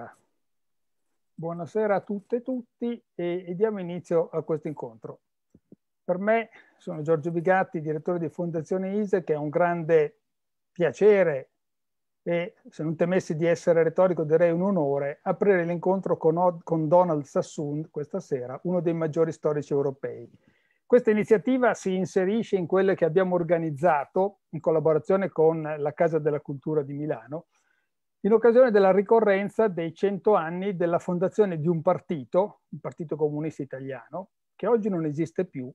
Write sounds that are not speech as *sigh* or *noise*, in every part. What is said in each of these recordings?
Sinistra. Buonasera a tutte e tutti e, e diamo inizio a questo incontro. Per me sono Giorgio Bigatti, direttore di Fondazione ISE, che è un grande piacere e se non temessi di essere retorico direi un onore aprire l'incontro con, con Donald Sassoon questa sera, uno dei maggiori storici europei. Questa iniziativa si inserisce in quelle che abbiamo organizzato in collaborazione con la Casa della Cultura di Milano in occasione della ricorrenza dei cento anni della fondazione di un partito, il Partito Comunista Italiano, che oggi non esiste più,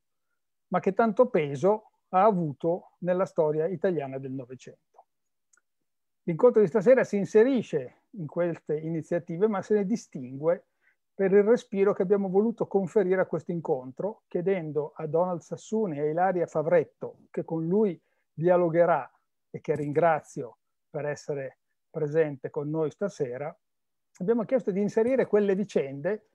ma che tanto peso ha avuto nella storia italiana del Novecento. L'incontro di stasera si inserisce in queste iniziative, ma se ne distingue per il respiro che abbiamo voluto conferire a questo incontro, chiedendo a Donald Sassuni e a Ilaria Favretto, che con lui dialogherà e che ringrazio per essere presente con noi stasera, abbiamo chiesto di inserire quelle vicende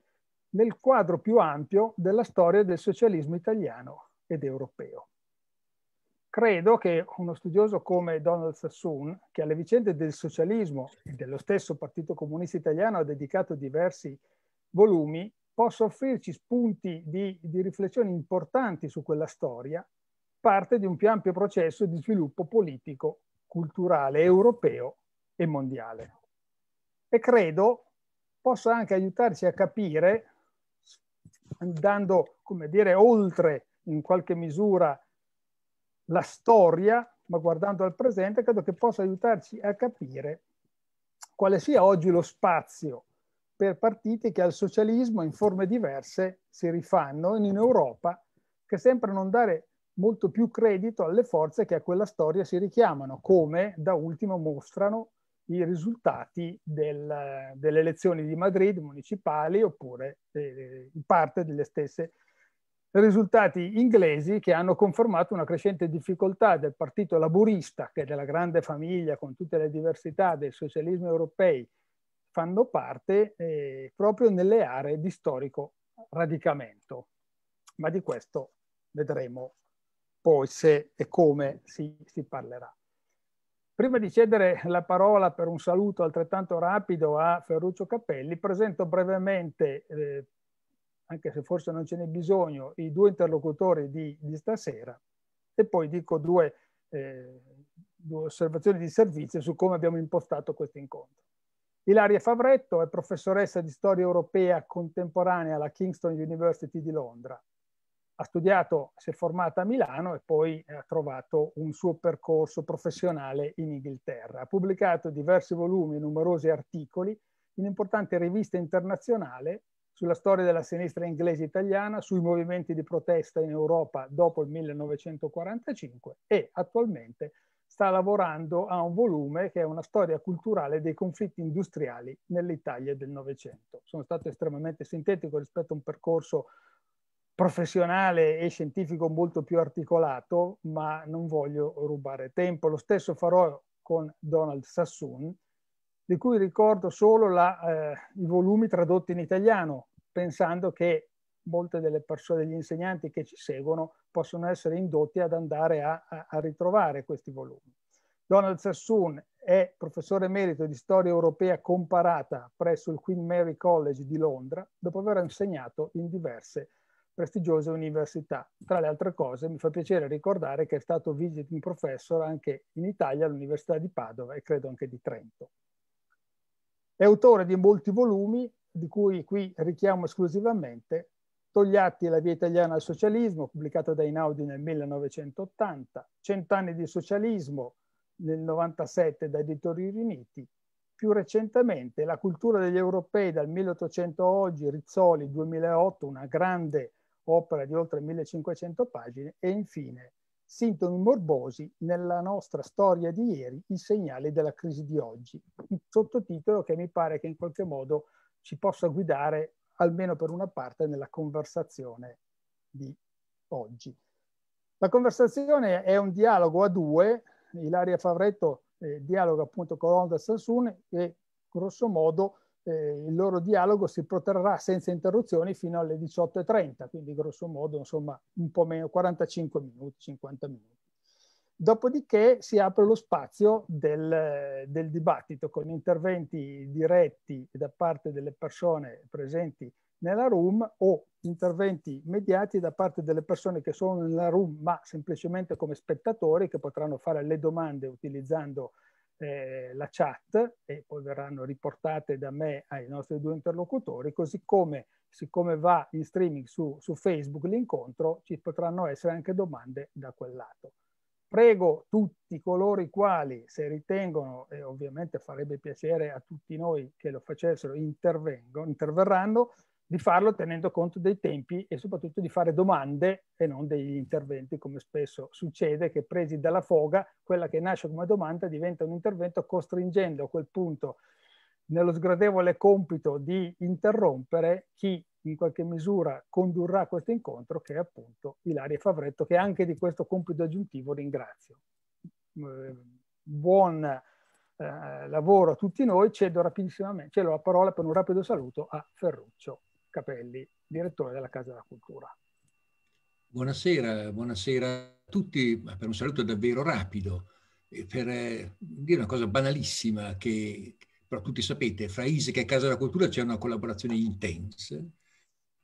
nel quadro più ampio della storia del socialismo italiano ed europeo. Credo che uno studioso come Donald Sassoon, che alle vicende del socialismo e dello stesso Partito Comunista Italiano ha dedicato diversi volumi, possa offrirci spunti di, di riflessioni importanti su quella storia, parte di un più ampio processo di sviluppo politico, culturale e europeo e mondiale. E credo possa anche aiutarci a capire, andando, come dire, oltre in qualche misura la storia, ma guardando al presente, credo che possa aiutarci a capire quale sia oggi lo spazio per partiti che al socialismo in forme diverse si rifanno in Europa, che sembra non dare molto più credito alle forze che a quella storia si richiamano, come da ultimo mostrano i risultati del, delle elezioni di Madrid municipali oppure eh, parte delle stesse risultati inglesi che hanno confermato una crescente difficoltà del partito laburista, che della grande famiglia con tutte le diversità del socialismo europei fanno parte, eh, proprio nelle aree di storico radicamento. Ma di questo vedremo poi se e come si, si parlerà. Prima di cedere la parola per un saluto altrettanto rapido a Ferruccio Cappelli, presento brevemente, eh, anche se forse non ce n'è bisogno, i due interlocutori di, di stasera e poi dico due, eh, due osservazioni di servizio su come abbiamo impostato questo incontro. Ilaria Favretto è professoressa di storia europea contemporanea alla Kingston University di Londra ha studiato, si è formata a Milano e poi ha trovato un suo percorso professionale in Inghilterra. Ha pubblicato diversi volumi e numerosi articoli in importanti rivista internazionale sulla storia della sinistra inglese italiana, sui movimenti di protesta in Europa dopo il 1945 e attualmente sta lavorando a un volume che è una storia culturale dei conflitti industriali nell'Italia del Novecento. Sono stato estremamente sintetico rispetto a un percorso professionale e scientifico molto più articolato, ma non voglio rubare tempo. Lo stesso farò con Donald Sassoon, di cui ricordo solo la, eh, i volumi tradotti in italiano, pensando che molte delle persone, degli insegnanti che ci seguono, possono essere indotti ad andare a, a, a ritrovare questi volumi. Donald Sassoon è professore emerito di storia europea comparata presso il Queen Mary College di Londra, dopo aver insegnato in diverse università prestigiose università. Tra le altre cose mi fa piacere ricordare che è stato visiting professor anche in Italia all'Università di Padova e credo anche di Trento. È autore di molti volumi, di cui qui richiamo esclusivamente Togliatti e la via italiana al socialismo, pubblicato da Inaudi nel 1980, Cent'anni di socialismo nel 97 da Editori Riuniti, più recentemente La cultura degli europei dal 1800 a oggi, Rizzoli 2008, una grande opera di oltre 1500 pagine, e infine Sintomi morbosi nella nostra storia di ieri, i segnali della crisi di oggi, un sottotitolo che mi pare che in qualche modo ci possa guidare almeno per una parte nella conversazione di oggi. La conversazione è un dialogo a due, Ilaria Favretto eh, dialoga appunto con Onda Sassoon e grosso modo eh, il loro dialogo si protrarrà senza interruzioni fino alle 18.30, quindi grosso modo insomma un po' meno, 45 minuti, 50 minuti. Dopodiché si apre lo spazio del, del dibattito con interventi diretti da parte delle persone presenti nella room o interventi mediati da parte delle persone che sono nella room ma semplicemente come spettatori che potranno fare le domande utilizzando eh, la chat e poi verranno riportate da me ai nostri due interlocutori, così come siccome va in streaming su, su Facebook l'incontro, ci potranno essere anche domande da quel lato. Prego tutti coloro i quali, se ritengono, e ovviamente farebbe piacere a tutti noi che lo facessero, interverranno di farlo tenendo conto dei tempi e soprattutto di fare domande e non degli interventi come spesso succede che presi dalla foga quella che nasce come domanda diventa un intervento costringendo a quel punto nello sgradevole compito di interrompere chi in qualche misura condurrà questo incontro che è appunto Ilaria Favretto che anche di questo compito aggiuntivo ringrazio. Eh, buon eh, lavoro a tutti noi, cedo rapidissimamente, cedo la parola per un rapido saluto a Ferruccio. Capelli, direttore della Casa della Cultura. Buonasera, buonasera a tutti, per un saluto davvero rapido, per eh, dire una cosa banalissima che però tutti sapete, fra ISEC e Casa della Cultura c'è una collaborazione intensa.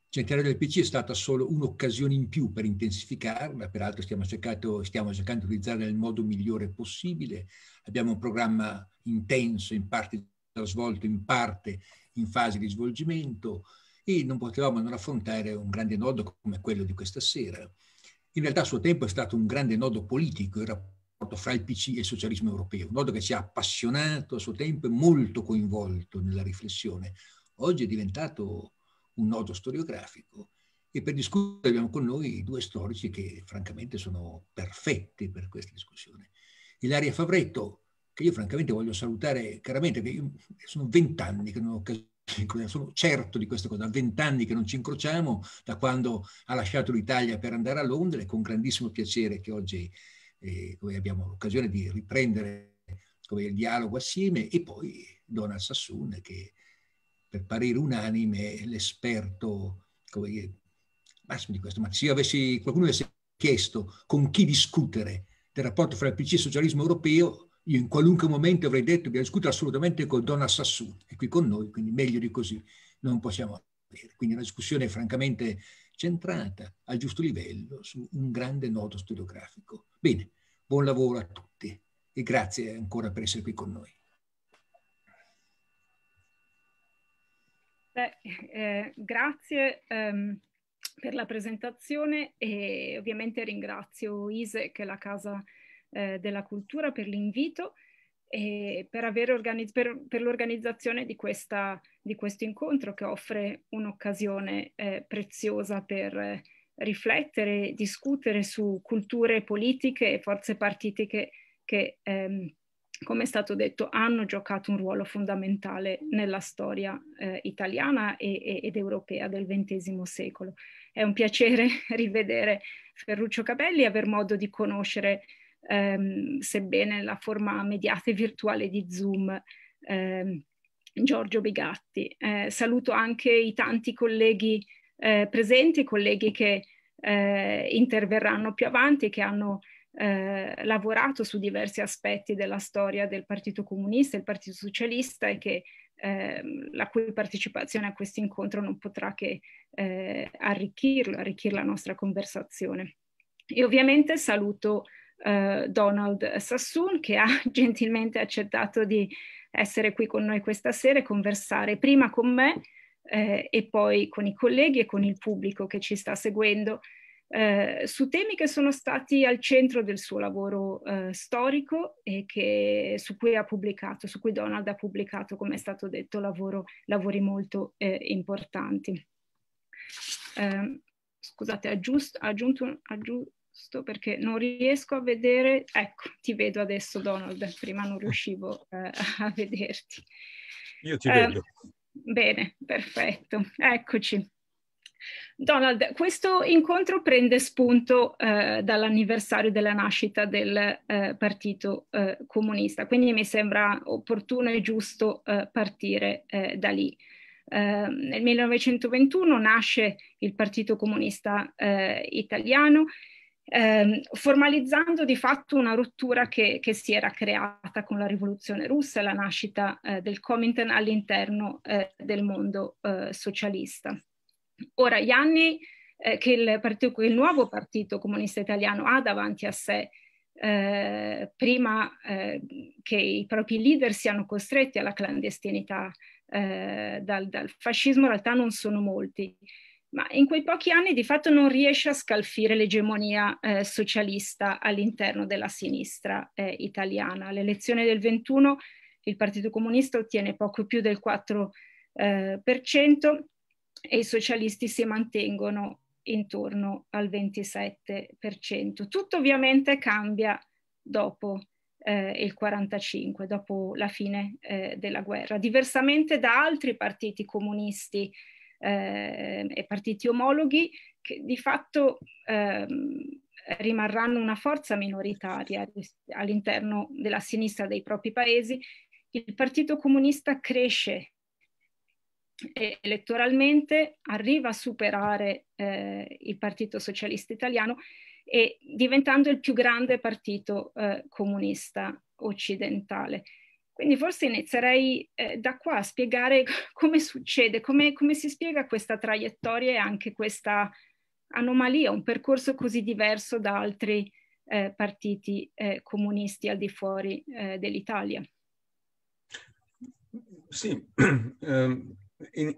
Centenario del PC è stata solo un'occasione in più per intensificarla, peraltro stiamo, cercato, stiamo cercando di utilizzarla nel modo migliore possibile. Abbiamo un programma intenso, in parte già svolto, in parte in fase di svolgimento e non potevamo non affrontare un grande nodo come quello di questa sera. In realtà a suo tempo è stato un grande nodo politico, il rapporto fra il PC e il socialismo europeo, un nodo che ci ha appassionato a suo tempo e molto coinvolto nella riflessione. Oggi è diventato un nodo storiografico e per discutere abbiamo con noi due storici che francamente sono perfetti per questa discussione. Ilaria Favretto, che io francamente voglio salutare caramente, che sono vent'anni che non ho occasione sono certo di questa cosa, da vent'anni che non ci incrociamo, da quando ha lasciato l'Italia per andare a Londra, è con grandissimo piacere che oggi eh, abbiamo l'occasione di riprendere come, il dialogo assieme, e poi Donna Sassoon, che per parere unanime è l'esperto come, massimo di questo, ma se avessi, qualcuno avesse chiesto con chi discutere del rapporto fra il PC e il socialismo europeo, io in qualunque momento avrei detto abbiamo discutere assolutamente con Donna Sassoon, è qui con noi, quindi meglio di così non possiamo avere. Quindi una discussione francamente centrata al giusto livello su un grande nodo storiografico. Bene, buon lavoro a tutti e grazie ancora per essere qui con noi. Beh, eh, grazie ehm, per la presentazione e ovviamente ringrazio ISE che è la casa eh, della Cultura per l'invito e per, organizz- per, per l'organizzazione di, questa, di, questo incontro che offre un'occasione eh, preziosa per eh, riflettere, discutere su culture politiche e forze partitiche che, ehm, come è stato detto, hanno giocato un ruolo fondamentale nella storia eh, italiana e, ed europea del XX secolo. È un piacere *laughs* rivedere Ferruccio Cabelli e aver modo di conoscere ehm, sebbene la forma mediata e virtuale di Zoom. Ehm, Giorgio Bigatti. Eh, saluto anche i tanti colleghi eh, presenti, colleghi che eh, interverranno più avanti, che hanno eh, lavorato su diversi aspetti della storia del Partito Comunista, e del Partito Socialista e che ehm, la cui partecipazione a questo incontro non potrà che eh, arricchirlo, arricchire la nostra conversazione. E ovviamente saluto eh, Donald Sassoon che ha *laughs* gentilmente accettato di essere qui con noi questa sera e conversare prima con me eh, e poi con i colleghi e con il pubblico che ci sta seguendo eh, su temi che sono stati al centro del suo lavoro eh, storico e che, su cui ha pubblicato, su cui Donald ha pubblicato, come è stato detto, lavoro, lavori molto eh, importanti. Ehm, scusate, ha, aggiunto, aggiunto posto perché non riesco a vedere, ecco, ti vedo adesso Donald, prima non riuscivo eh, a vederti. Io ti eh, vedo. Bene, perfetto, eccoci. Donald, questo incontro prende spunto eh, dall'anniversario della nascita del eh, Partito eh, Comunista, quindi mi sembra opportuno e giusto eh, partire eh, da lì. Ehm, nel 1921 nasce il Partito Comunista eh, Italiano ehm, formalizzando di fatto una rottura che, che, si era creata con la rivoluzione russa e la nascita eh, del Comintern all'interno eh, del mondo eh, socialista. Ora, gli anni eh, che il, partito, che il nuovo partito comunista italiano ha davanti a sé eh, prima eh, che i propri leader siano costretti alla clandestinità eh, dal, dal, fascismo, in realtà non sono molti ma in quei pochi anni di fatto non riesce a scalfire l'egemonia eh, socialista all'interno della sinistra eh, italiana. L'elezione del 21 il Partito Comunista ottiene poco più del 4% eh, e i socialisti si mantengono intorno al 27%. Tutto ovviamente cambia dopo eh, il 45, dopo la fine eh, della guerra. Diversamente da altri partiti comunisti eh, e partiti omologhi che di fatto ehm, rimarranno una forza minoritaria all'interno della sinistra dei propri paesi. Il Partito Comunista cresce elettoralmente, arriva a superare eh, il Partito Socialista Italiano e diventando il più grande partito eh, comunista occidentale. Quindi forse inizierei eh, da qua a spiegare *laughs* come succede, come, come, si spiega questa traiettoria e anche questa anomalia, un percorso così diverso da altri eh, partiti eh, comunisti al di fuori eh, dell'Italia. Sì, *clears throat* ehm,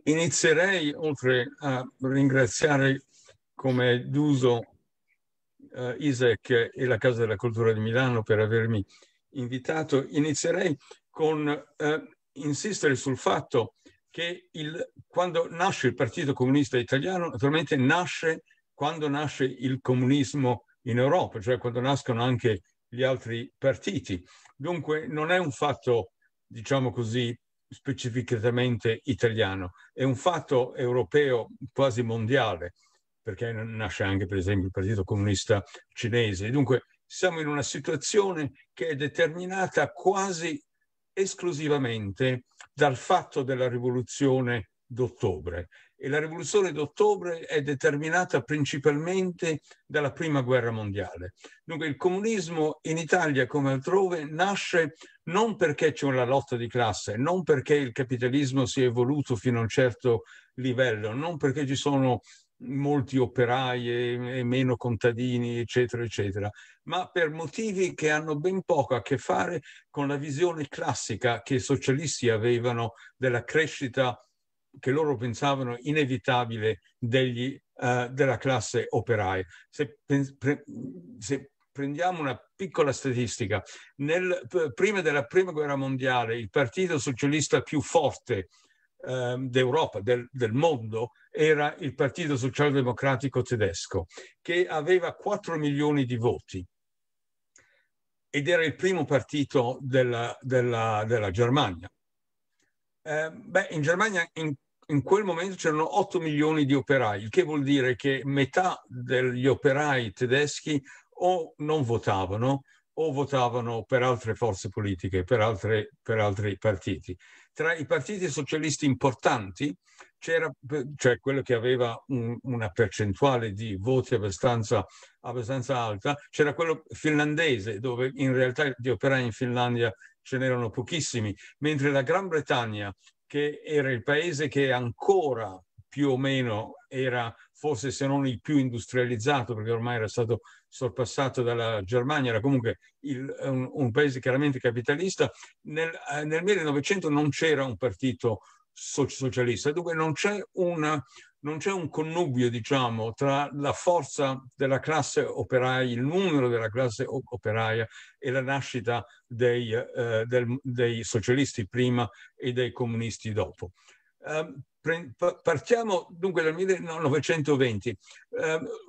inizierei oltre a ringraziare come d'uso eh, Isaac e la Casa della Cultura di Milano per avermi invitato, inizierei con eh, insistere sul fatto che il, quando nasce il Partito Comunista Italiano, naturalmente nasce quando nasce il comunismo in Europa, cioè quando nascono anche gli altri partiti. Dunque non è un fatto, diciamo così, specificatamente italiano, è un fatto europeo quasi mondiale, perché nasce anche per esempio il Partito Comunista Cinese. Dunque siamo in una situazione che è determinata quasi esclusivamente dal fatto della rivoluzione d'ottobre e la rivoluzione d'ottobre è determinata principalmente dalla prima guerra mondiale. Dunque il comunismo in Italia come altrove nasce non perché c'è una lotta di classe, non perché il capitalismo si è evoluto fino a un certo livello, non perché ci sono molti operai e, e meno contadini, eccetera, eccetera, ma per motivi che hanno ben poco a che fare con la visione classica che i socialisti avevano della crescita che loro pensavano inevitabile degli, uh, della classe operaia. Se, pre, se, prendiamo una piccola statistica, nel, prima della Prima Guerra Mondiale il partito socialista più forte Ehm, d'Europa, del, del, mondo, era il Partito Socialdemocratico tedesco, che aveva 4 milioni di voti ed era il primo partito della, della, della Germania. Eh, beh, in Germania in, in quel momento c'erano 8 milioni di operai, il che vuol dire che metà degli operai tedeschi o non votavano o votavano per altre forze politiche, per, altre, per altri partiti tra i partiti socialisti importanti c'era cioè quello che aveva un, una percentuale di voti abbastanza, abbastanza alta, c'era quello finlandese dove in realtà di operai in Finlandia ce n'erano pochissimi, mentre la Gran Bretagna, che era il paese che ancora più o meno era forse se non il più industrializzato, perché ormai era stato sorpassato dalla Germania, era comunque il, un, un, paese chiaramente capitalista, nel, eh, nel 1900 non c'era un partito socialista, dunque non c'è, una, non c'è un connubio, diciamo, tra la forza della classe operaia, il numero della classe operaia e la nascita dei, eh, del, dei socialisti prima e dei comunisti dopo. Eh, Partiamo dunque dal 1920. Eh,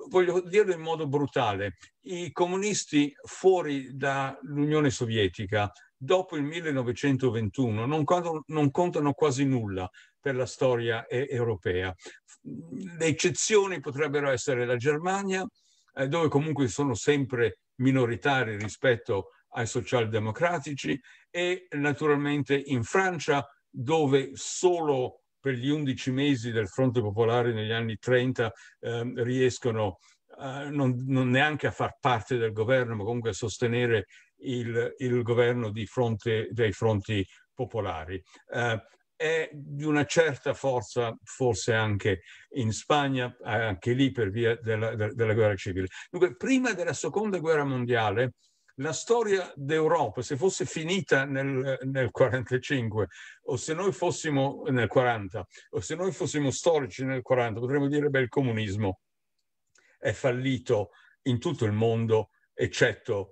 voglio dirlo in modo brutale. I comunisti fuori dall'Unione Sovietica dopo il 1921 non contano, non contano quasi nulla per la storia e- europea. Le eccezioni potrebbero essere la Germania, eh, dove comunque sono sempre minoritari rispetto ai socialdemocratici, e naturalmente in Francia, dove solo per gli 11 mesi del Fronte Popolare negli anni 30 eh, riescono eh, non, non, neanche a far parte del governo, ma comunque a sostenere il, il governo fronte, dei fronti popolari. Eh, è di una certa forza, forse anche in Spagna, anche lì per via della, della guerra civile. Dunque, prima della seconda guerra mondiale, la storia d'Europa, se fosse finita nel, nel 45 o se noi fossimo nel 40 o se noi fossimo storici nel 40, potremmo dire che il comunismo è fallito in tutto il mondo eccetto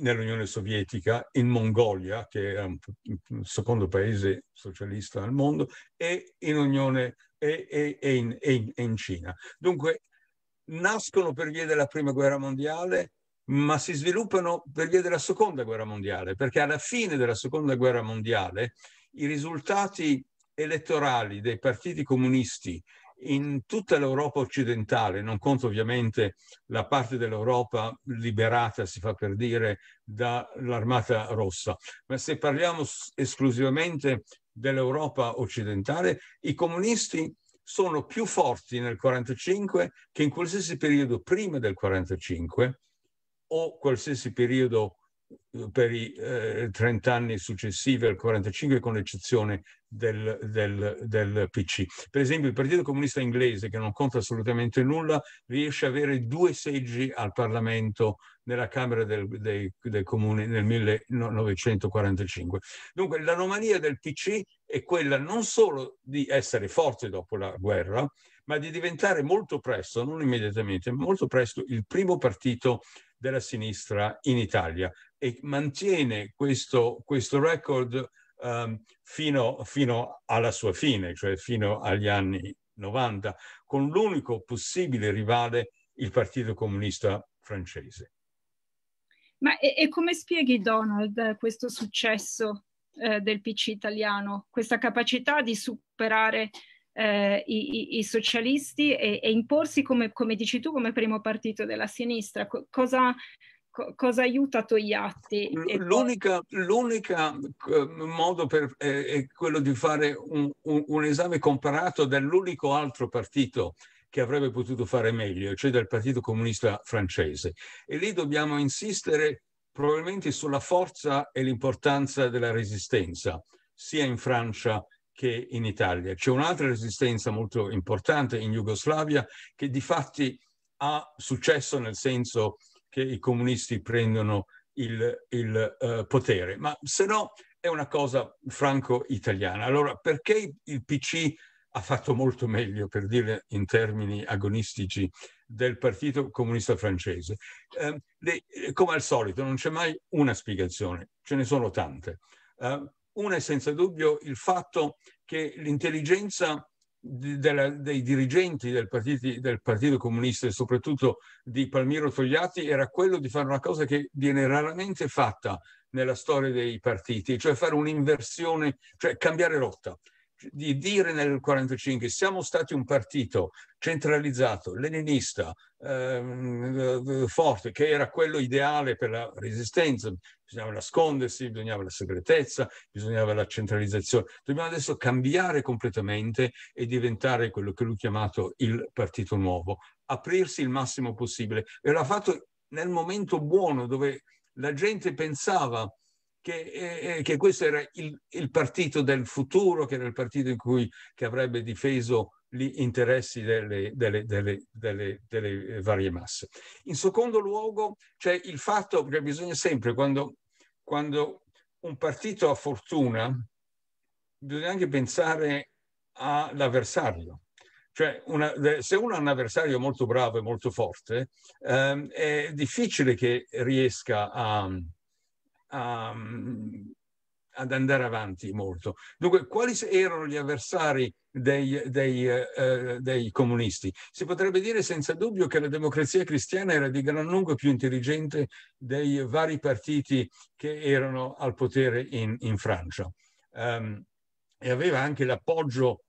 nell'Unione Sovietica, in Mongolia, che è il secondo paese socialista al mondo, e in, Unione, e, e, e in, in Cina. Dunque, nascono per via della Prima Guerra Mondiale, ma si sviluppano per via della seconda guerra mondiale, perché alla fine della seconda guerra mondiale i risultati elettorali dei partiti comunisti in tutta l'Europa occidentale, non conto ovviamente la parte dell'Europa liberata, si fa per dire, dall'Armata Rossa, ma se parliamo esclusivamente dell'Europa occidentale, i comunisti sono più forti nel 1945 che in qualsiasi periodo prima del 1945 o qualsiasi periodo eh, per i eh, 30 anni successivi al 45 con l'eccezione del, del, del, PC. Per esempio il Partito Comunista Inglese, che non conta assolutamente nulla, riesce ad avere due seggi al Parlamento nella Camera del, dei, dei Comuni nel 1945. Dunque l'anomalia del PC è quella non solo di essere forte dopo la guerra, ma di diventare molto presto, non immediatamente, ma molto presto il primo partito della sinistra in Italia e mantiene questo, questo record um, fino, fino alla sua fine, cioè fino agli anni 90, con l'unico possibile rivale, il Partito Comunista francese. Ma e, e come spieghi Donald questo successo eh, del PC italiano, questa capacità di superare eh, i, i, socialisti e, e imporsi, come, come, dici tu, come primo partito della sinistra. Co- cosa, cosa, aiuta Togliatti? L'unica, l'unica ehm, modo per, eh, è quello di fare un, un, un esame comparato dall'unico altro partito che avrebbe potuto fare meglio, cioè del Partito Comunista francese. E lì dobbiamo insistere probabilmente sulla forza e l'importanza della resistenza, sia in Francia che in Italia. C'è un'altra resistenza molto importante in Jugoslavia che di fatti ha successo nel senso che i comunisti prendono il, il eh, potere, ma se no è una cosa franco-italiana. Allora perché il PC ha fatto molto meglio, per dire in termini agonistici, del Partito Comunista Francese? Eh, le, come al solito non c'è mai una spiegazione, ce ne sono tante. Eh, una è senza dubbio il fatto che l'intelligenza dei dirigenti del, partiti, del, Partito Comunista e soprattutto di Palmiro Togliatti era quello di fare una cosa che viene raramente fatta nella storia dei partiti, cioè fare un'inversione, cioè cambiare rotta di dire nel 1945 siamo stati un partito centralizzato, leninista, ehm, forte, che era quello ideale per la resistenza, bisognava nascondersi, bisognava la segretezza, bisognava la centralizzazione. Dobbiamo adesso cambiare completamente e diventare quello che lui ha chiamato il partito nuovo, aprirsi il massimo possibile. E l'ha fatto nel momento buono dove la gente pensava che, eh, eh, che questo era il, il, partito del futuro, che era il partito in cui, che avrebbe difeso gli interessi delle, delle, delle, delle, eh, varie masse. In secondo luogo c'è il fatto che bisogna sempre, quando, quando un partito ha fortuna, bisogna anche pensare all'avversario. Cioè una, se uno ha un avversario molto bravo e molto forte, ehm, è difficile che riesca a, a, ehm, ad andare avanti molto. Dunque, quali erano gli avversari dei, dei, eh, dei, comunisti? Si potrebbe dire senza dubbio che la democrazia cristiana era di gran lunga più intelligente dei vari partiti che erano al potere in, in Francia um, e aveva anche l'appoggio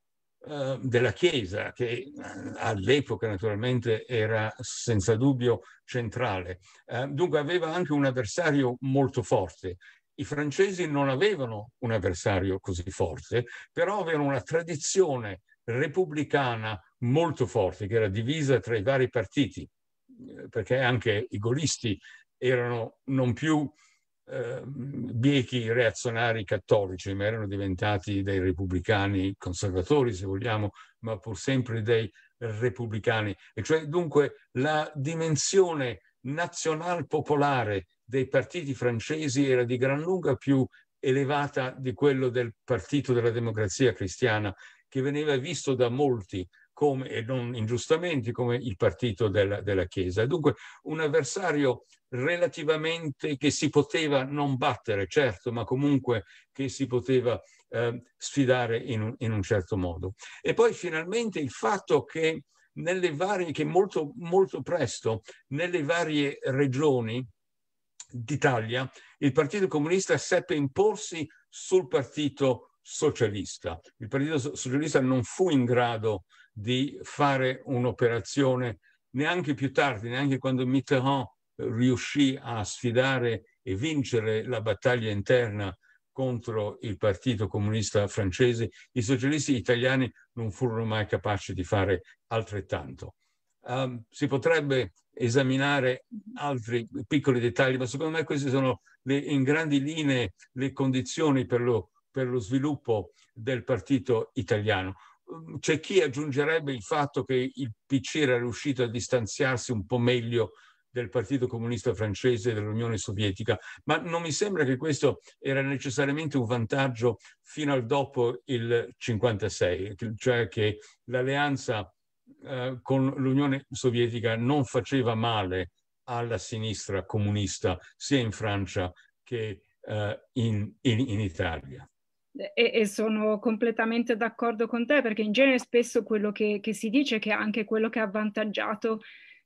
Ehm, della Chiesa, che eh, all'epoca naturalmente era senza dubbio centrale. Ehm, dunque aveva anche un avversario molto forte. I francesi non avevano un avversario così forte, però avevano una tradizione repubblicana molto forte, che era divisa tra i vari partiti, eh, perché anche i golisti erano non più eh, biechi reazionari cattolici, ma erano diventati dei repubblicani conservatori, se vogliamo, ma pur sempre dei repubblicani. E cioè, dunque, la dimensione nazional popolare dei partiti francesi era di gran lunga più elevata di quello del Partito della Democrazia Cristiana, che veniva visto da molti come, e non ingiustamente come il partito della, della Chiesa. Dunque un avversario relativamente che si poteva non battere, certo, ma comunque che si poteva eh, sfidare in un, in un, certo modo. E poi finalmente il fatto che nelle varie, che molto, molto presto, nelle varie regioni d'Italia, il Partito Comunista seppe imporsi sul Partito Socialista. Il Partito Socialista non fu in grado di fare un'operazione neanche più tardi, neanche quando Mitterrand riuscì a sfidare e vincere la battaglia interna contro il Partito Comunista francese, i socialisti italiani non furono mai capaci di fare altrettanto. Um, si potrebbe esaminare altri piccoli dettagli, ma secondo me queste sono le, in grandi linee le condizioni per lo, per lo sviluppo del partito italiano c'è chi aggiungerebbe il fatto che il PC era riuscito a distanziarsi un po' meglio del Partito Comunista Francese e dell'Unione Sovietica, ma non mi sembra che questo era necessariamente un vantaggio fino al dopo il 1956, cioè che l'alleanza eh, con l'Unione Sovietica non faceva male alla sinistra comunista sia in Francia che eh, in, in, in Italia. E, e, sono completamente d'accordo con te perché in genere spesso quello che, che si dice è che anche quello che ha avvantaggiato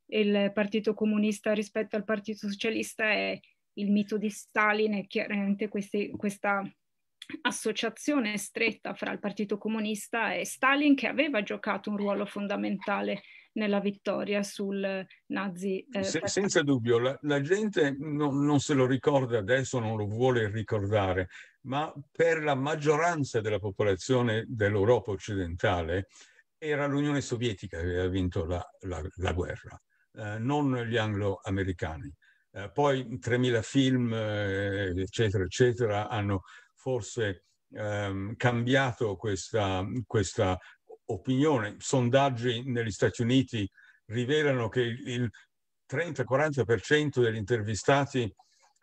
il Partito Comunista rispetto al Partito Socialista è il mito di Stalin e chiaramente questi, questa associazione stretta fra il Partito Comunista e Stalin che aveva giocato un ruolo fondamentale nella vittoria sul nazi. Eh, Se, senza dubbio, la, la gente no, non se lo ricorda adesso, non lo vuole ricordare, ma per la maggioranza della popolazione dell'Europa occidentale era l'Unione Sovietica che aveva vinto la, la, la guerra, eh, non gli anglo-americani. Eh, poi 3.000 film, eh, eccetera, eccetera, hanno forse ehm, cambiato questa, questa opinione, sondaggi negli Stati Uniti rivelano che il 30-40% degli intervistati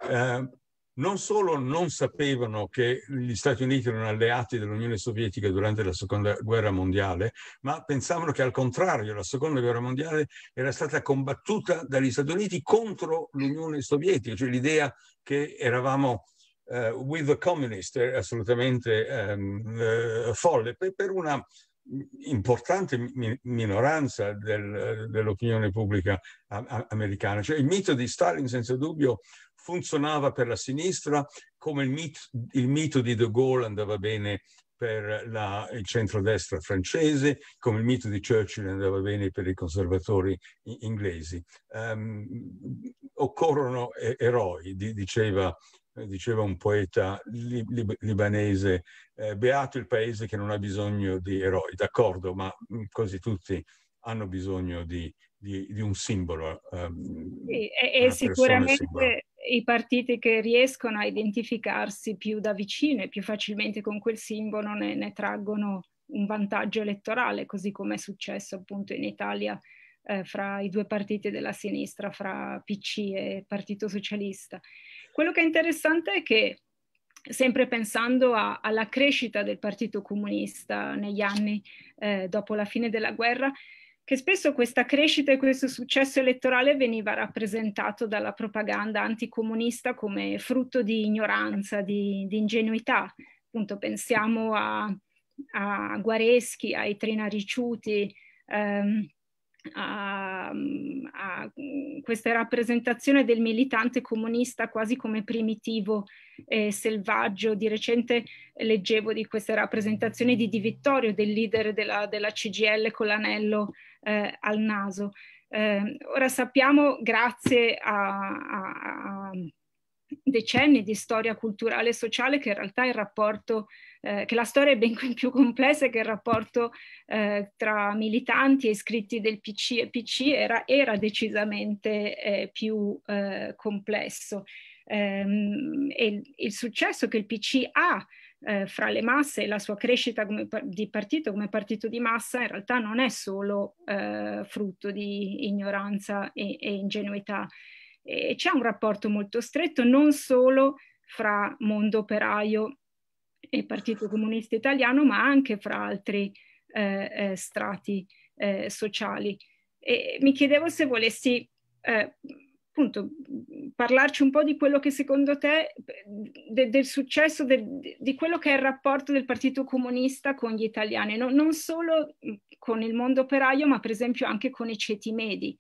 eh, non solo non sapevano che gli Stati Uniti erano alleati dell'Unione Sovietica durante la Seconda Guerra Mondiale, ma pensavano che al contrario la Seconda Guerra Mondiale era stata combattuta dagli Stati Uniti contro l'Unione Sovietica, cioè l'idea che eravamo uh, with the communist è assolutamente um, uh, folle per, per una importante minoranza del, dell'opinione pubblica americana. Cioè, il mito di Stalin senza dubbio funzionava per la sinistra come il mito, il mito di De Gaulle andava bene per la, il centrodestra francese, come il mito di Churchill andava bene per i conservatori inglesi. Um, occorrono eroi, diceva eh, diceva un poeta li, li, libanese, eh, beato il paese che non ha bisogno di eroi, d'accordo, ma mm, quasi tutti hanno bisogno di, di, di un simbolo. Um, sì, e, e sicuramente simbolo. i partiti che riescono a identificarsi più da vicino e più facilmente con quel simbolo ne, ne traggono un vantaggio elettorale, così come è successo appunto in Italia eh, fra i due partiti della sinistra, fra PC e Partito Socialista. Quello che è interessante è che sempre pensando a, alla crescita del Partito Comunista negli anni eh, dopo la fine della guerra, che spesso questa crescita e questo successo elettorale veniva rappresentato dalla propaganda anticomunista come frutto di ignoranza, di, di ingenuità. Appunto, pensiamo a, a Guareschi, ai Trinariciuti, ehm, a, mm, a, mm, questa rappresentazione del militante comunista quasi come primitivo eh, selvaggio. Di recente leggevo di queste rappresentazioni di Di Vittorio, del leader della, della CGL con l'anello eh, al naso. Eh, ora sappiamo, grazie a, a, a decenni di storia culturale e sociale, che in realtà il rapporto eh, che la storia è ben *laughs* più complessa e che il rapporto eh, tra militanti e iscritti del PC, e PC era, era, decisamente eh, più eh, complesso. Ehm, e il, successo che il PC ha eh, fra le masse e la sua crescita come, di partito come partito di massa in realtà non è solo eh, frutto di ignoranza e, e ingenuità. E c'è un rapporto molto stretto non solo fra mondo operaio e Partito Comunista Italiano, ma anche fra altri eh, eh, strati eh, sociali. E mi chiedevo se volessi eh, appunto parlarci un po' di quello che secondo te, de, del successo, de, di quello che è il rapporto del Partito Comunista con gli italiani, no, non solo con il mondo operaio, ma per esempio anche con i ceti medi.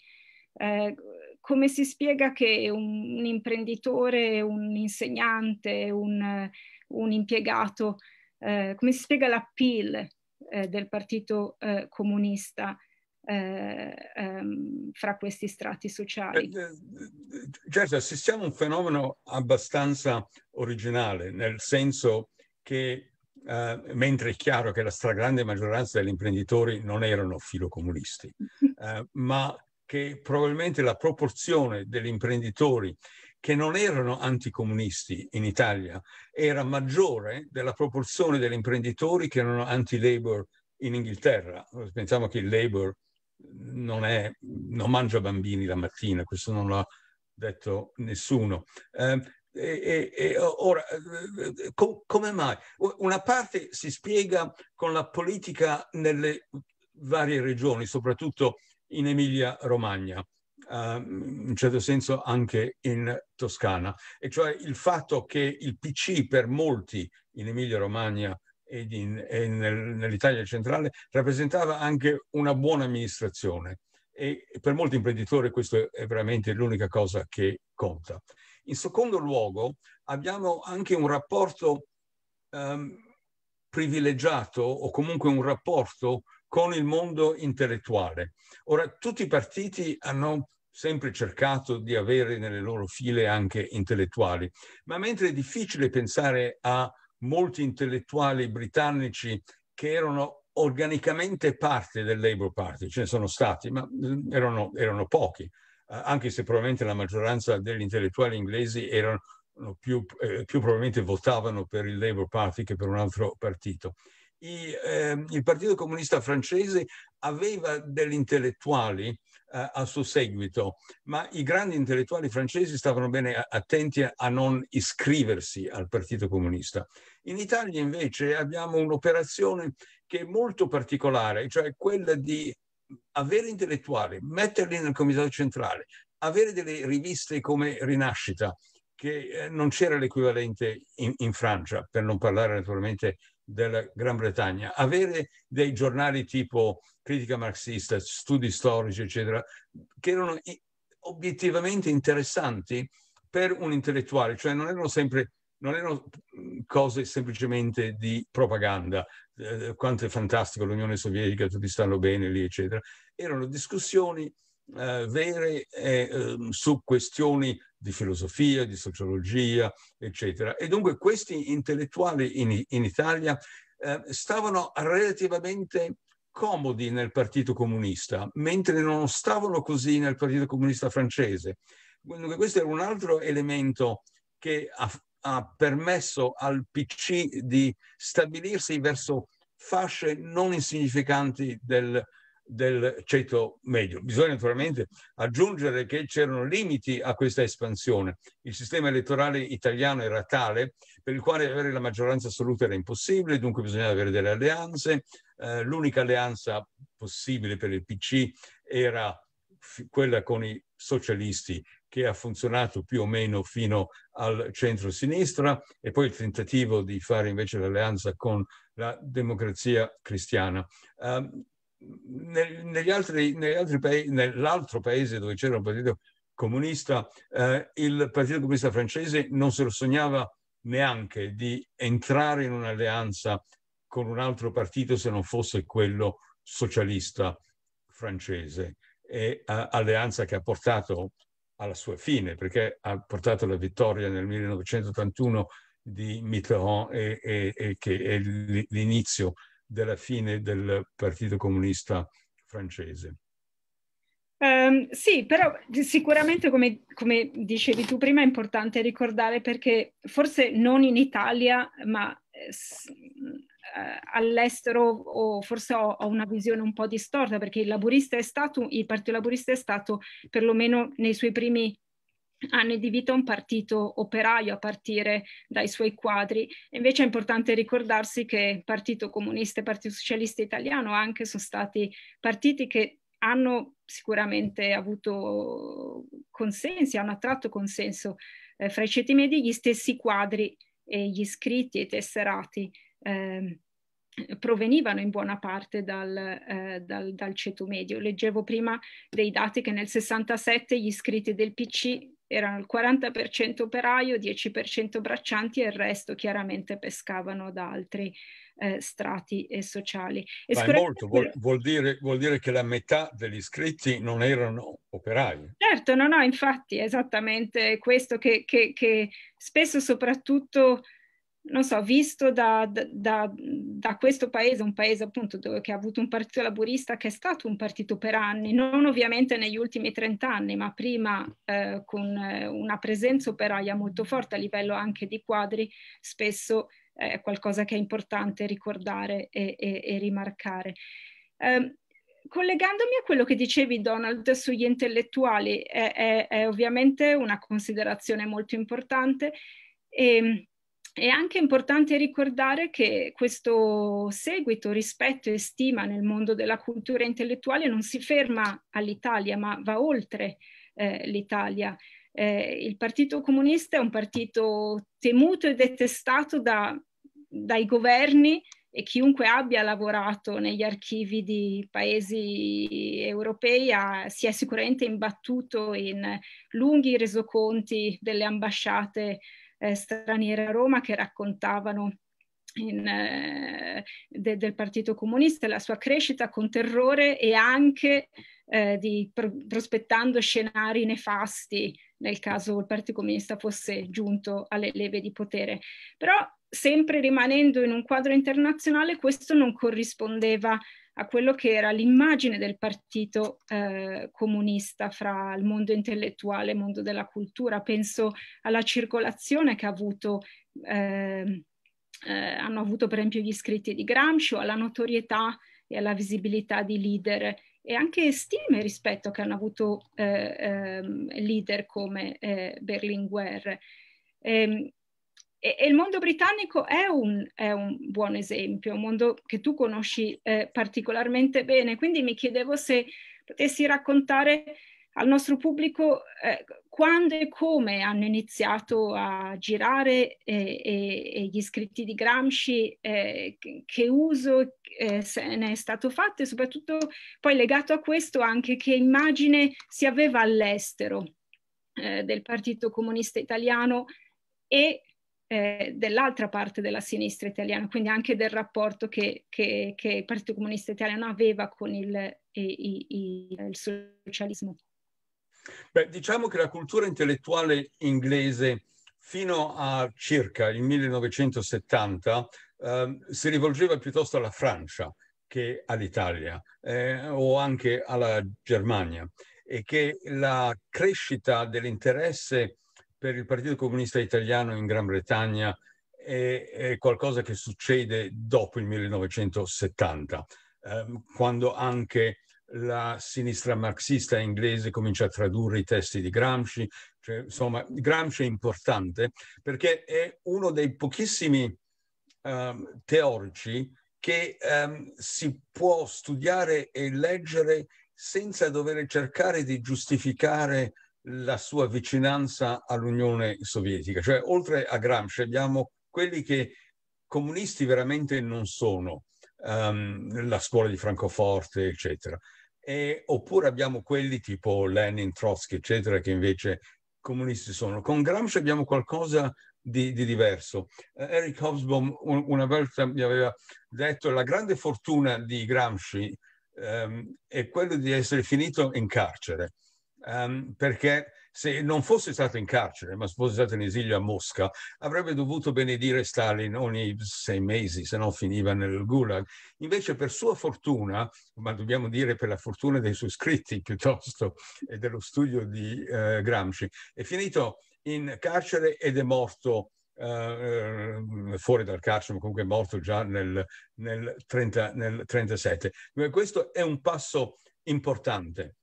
Eh, come si spiega che un, un imprenditore, un insegnante, un, un impiegato, eh, come si spiega l'appeal eh, del Partito eh, Comunista eh, ehm, fra questi strati sociali? Certo, eh, eh, assistiamo a un fenomeno abbastanza originale, nel senso che Uh, mentre è chiaro che la stragrande maggioranza degli imprenditori non erano filocomunisti, uh, *laughs* ma che probabilmente la proporzione degli imprenditori che non erano anticomunisti in Italia era maggiore della proporzione degli imprenditori che erano anti-labor in Inghilterra. Pensiamo che il labor non, è, non mangia bambini la mattina, questo non l'ha detto nessuno. Eh, e, e, ora, co come mai? Una parte si spiega con la politica nelle varie regioni, soprattutto in Emilia-Romagna. Ehm, in un certo senso anche in Toscana, e cioè il fatto che il PC per molti in Emilia-Romagna e nel, nell'Italia centrale rappresentava anche una buona amministrazione e per molti imprenditori questo è veramente l'unica cosa che conta. In secondo luogo abbiamo anche un rapporto ehm, privilegiato o comunque un rapporto con il mondo intellettuale. Ora, tutti i partiti hanno sempre cercato di avere nelle loro file anche intellettuali. Ma mentre è difficile pensare a molti intellettuali britannici che erano organicamente parte del Labour Party, ce ne sono stati, ma erano, erano pochi, eh, anche se probabilmente la maggioranza degli intellettuali inglesi erano più, eh, più probabilmente votavano per il Labour Party che per un altro partito. I, eh, il Partito Comunista francese aveva degli intellettuali eh, al suo seguito, ma i grandi intellettuali francesi stavano bene attenti a non iscriversi al Partito Comunista. In Italia invece abbiamo un'operazione che è molto particolare, cioè quella di avere intellettuali, metterli nel comitato centrale, avere delle riviste come Rinascita, che eh, non c'era l'equivalente in, in, Francia, per non parlare naturalmente di della Gran Bretagna. Avere dei giornali tipo Critica Marxista, Studi Storici, eccetera, che erano obiettivamente interessanti per un intellettuale, cioè non erano sempre non erano mm, cose semplicemente di propaganda, eh, quanto è fantastico l'Unione Sovietica, tutti stanno bene lì, eccetera. Erano discussioni eh, vere eh, su questioni di filosofia, di sociologia, eccetera. E dunque questi intellettuali in, in Italia eh, stavano relativamente comodi nel Partito Comunista, mentre non stavano così nel Partito Comunista francese. Questo era un altro elemento che ha, ha permesso al PC di stabilirsi verso fasce non insignificanti del, del ceto medio. Bisogna naturalmente aggiungere che c'erano limiti a questa espansione. Il sistema elettorale italiano era tale per il quale avere la maggioranza assoluta era impossibile, dunque bisognava avere delle alleanze. Eh, l'unica alleanza possibile per il PC era quella con i socialisti che ha funzionato più o meno fino al centro-sinistra e poi il tentativo di fare invece l'alleanza con la democrazia cristiana. Um, negli altri, negli altri paesi, nell'altro paese dove c'era un partito comunista, eh, il partito comunista francese non se lo sognava neanche di entrare in un'alleanza con un altro partito se non fosse quello socialista francese. E, uh, alleanza che ha portato alla sua fine, perché ha portato alla vittoria nel 1981 di Mitterrand e, e, e che è l'inizio della fine del Partito Comunista francese. Um, sì, però sicuramente come, come, dicevi tu prima è importante ricordare perché forse non in Italia, ma eh, eh, all'estero o forse ho, ho, una visione un po' distorta perché il, laburista è stato, il Partito Laburista è stato perlomeno nei suoi primi anni di vita un partito operaio a partire dai suoi quadri. Invece è importante ricordarsi che Partito Comunista e Partito Socialista Italiano anche sono stati partiti che hanno sicuramente avuto consensi, hanno attratto consenso eh, fra i ceti medi gli stessi quadri e gli scritti e tesserati eh, provenivano in buona parte dal, eh, dal, dal, ceto medio. Leggevo prima dei dati che nel 67 gli iscritti del PC erano il 40% operaio, 10% braccianti e il resto chiaramente pescavano da altri eh, strati e sociali. E Ma molto, vuol, vuol, dire, vuol, dire, che la metà degli iscritti non erano operai. Certo, no, no, infatti è esattamente questo che, che, che spesso soprattutto non so, visto da, da, da, questo paese, un paese appunto dove, che ha avuto un partito laburista che è stato un partito per anni, non ovviamente negli ultimi 30 anni, ma prima eh, con eh, una presenza operaia molto forte a livello anche di quadri, spesso eh, è eh, qualcosa che è importante ricordare e, e, e rimarcare. Ehm, collegandomi a quello che dicevi Donald sugli intellettuali, è, è, è ovviamente una considerazione molto importante. E, ehm, è anche importante ricordare che questo seguito, rispetto e stima nel mondo della cultura intellettuale non si ferma all'Italia, ma va oltre eh, l'Italia. Eh, il Partito Comunista è un partito temuto e detestato da, dai governi e chiunque abbia lavorato negli archivi di paesi europei ha, si è sicuramente imbattuto in lunghi resoconti delle ambasciate eh, straniere a Roma che raccontavano in, eh, de, del Partito Comunista, la sua crescita con terrore e anche eh, di, pro, prospettando scenari nefasti nel caso il Partito Comunista fosse giunto alle leve di potere. Però sempre rimanendo in un quadro internazionale questo non corrispondeva a quello che era l'immagine del partito eh, comunista fra il mondo intellettuale e il mondo della cultura. Penso alla circolazione che ha avuto, eh, eh, hanno avuto per esempio gli scritti di Gramsci, alla notorietà e alla visibilità di leader e anche stime rispetto che hanno avuto eh, ehm, leader come eh, Berlinguer. E, ehm, e, e il mondo britannico è un, è un, buon esempio, un mondo che tu conosci eh, particolarmente bene, quindi mi chiedevo se potessi raccontare al nostro pubblico eh, quando e come hanno iniziato a girare eh, eh, gli scritti di Gramsci, eh, che uso eh, se ne è stato fatto e soprattutto poi legato a questo anche che immagine si aveva all'estero eh, del Partito Comunista Italiano e eh, dell'altra parte della sinistra italiana, quindi anche del rapporto che, che, che il Partito Comunista Italiano aveva con il, il, il, socialismo. Beh, diciamo che la cultura intellettuale inglese fino a circa il 1970 eh, si rivolgeva piuttosto alla Francia che all'Italia eh, o anche alla Germania e che la crescita dell'interesse per il Partito Comunista Italiano in Gran Bretagna è, è qualcosa che succede dopo il 1970, ehm, quando anche la sinistra marxista inglese comincia a tradurre i testi di Gramsci. Cioè, insomma, Gramsci è importante perché è uno dei pochissimi ehm, teorici che ehm, si può studiare e leggere senza dover cercare di giustificare la sua vicinanza all'Unione Sovietica, cioè oltre a Gramsci abbiamo quelli che comunisti veramente non sono, um, la scuola di Francoforte, eccetera. E, oppure abbiamo quelli tipo Lenin, Trotsky, eccetera, che invece comunisti sono. Con Gramsci abbiamo qualcosa di, di diverso. Eh, Eric Hobsbawm un, una volta mi aveva detto la grande fortuna di Gramsci ehm, è quella di essere finito in carcere um, perché se non fosse stato in carcere, ma fosse stato in esilio a Mosca, avrebbe dovuto benedire Stalin ogni sei mesi, se no finiva nel gulag. Invece, per sua fortuna, ma dobbiamo dire per la fortuna dei suoi scritti piuttosto e dello studio di eh, Gramsci, è finito in carcere ed è morto. Eh, eh fuori dal carcere, ma comunque è morto già nel, nel, 30, nel 37. Questo è un passo importante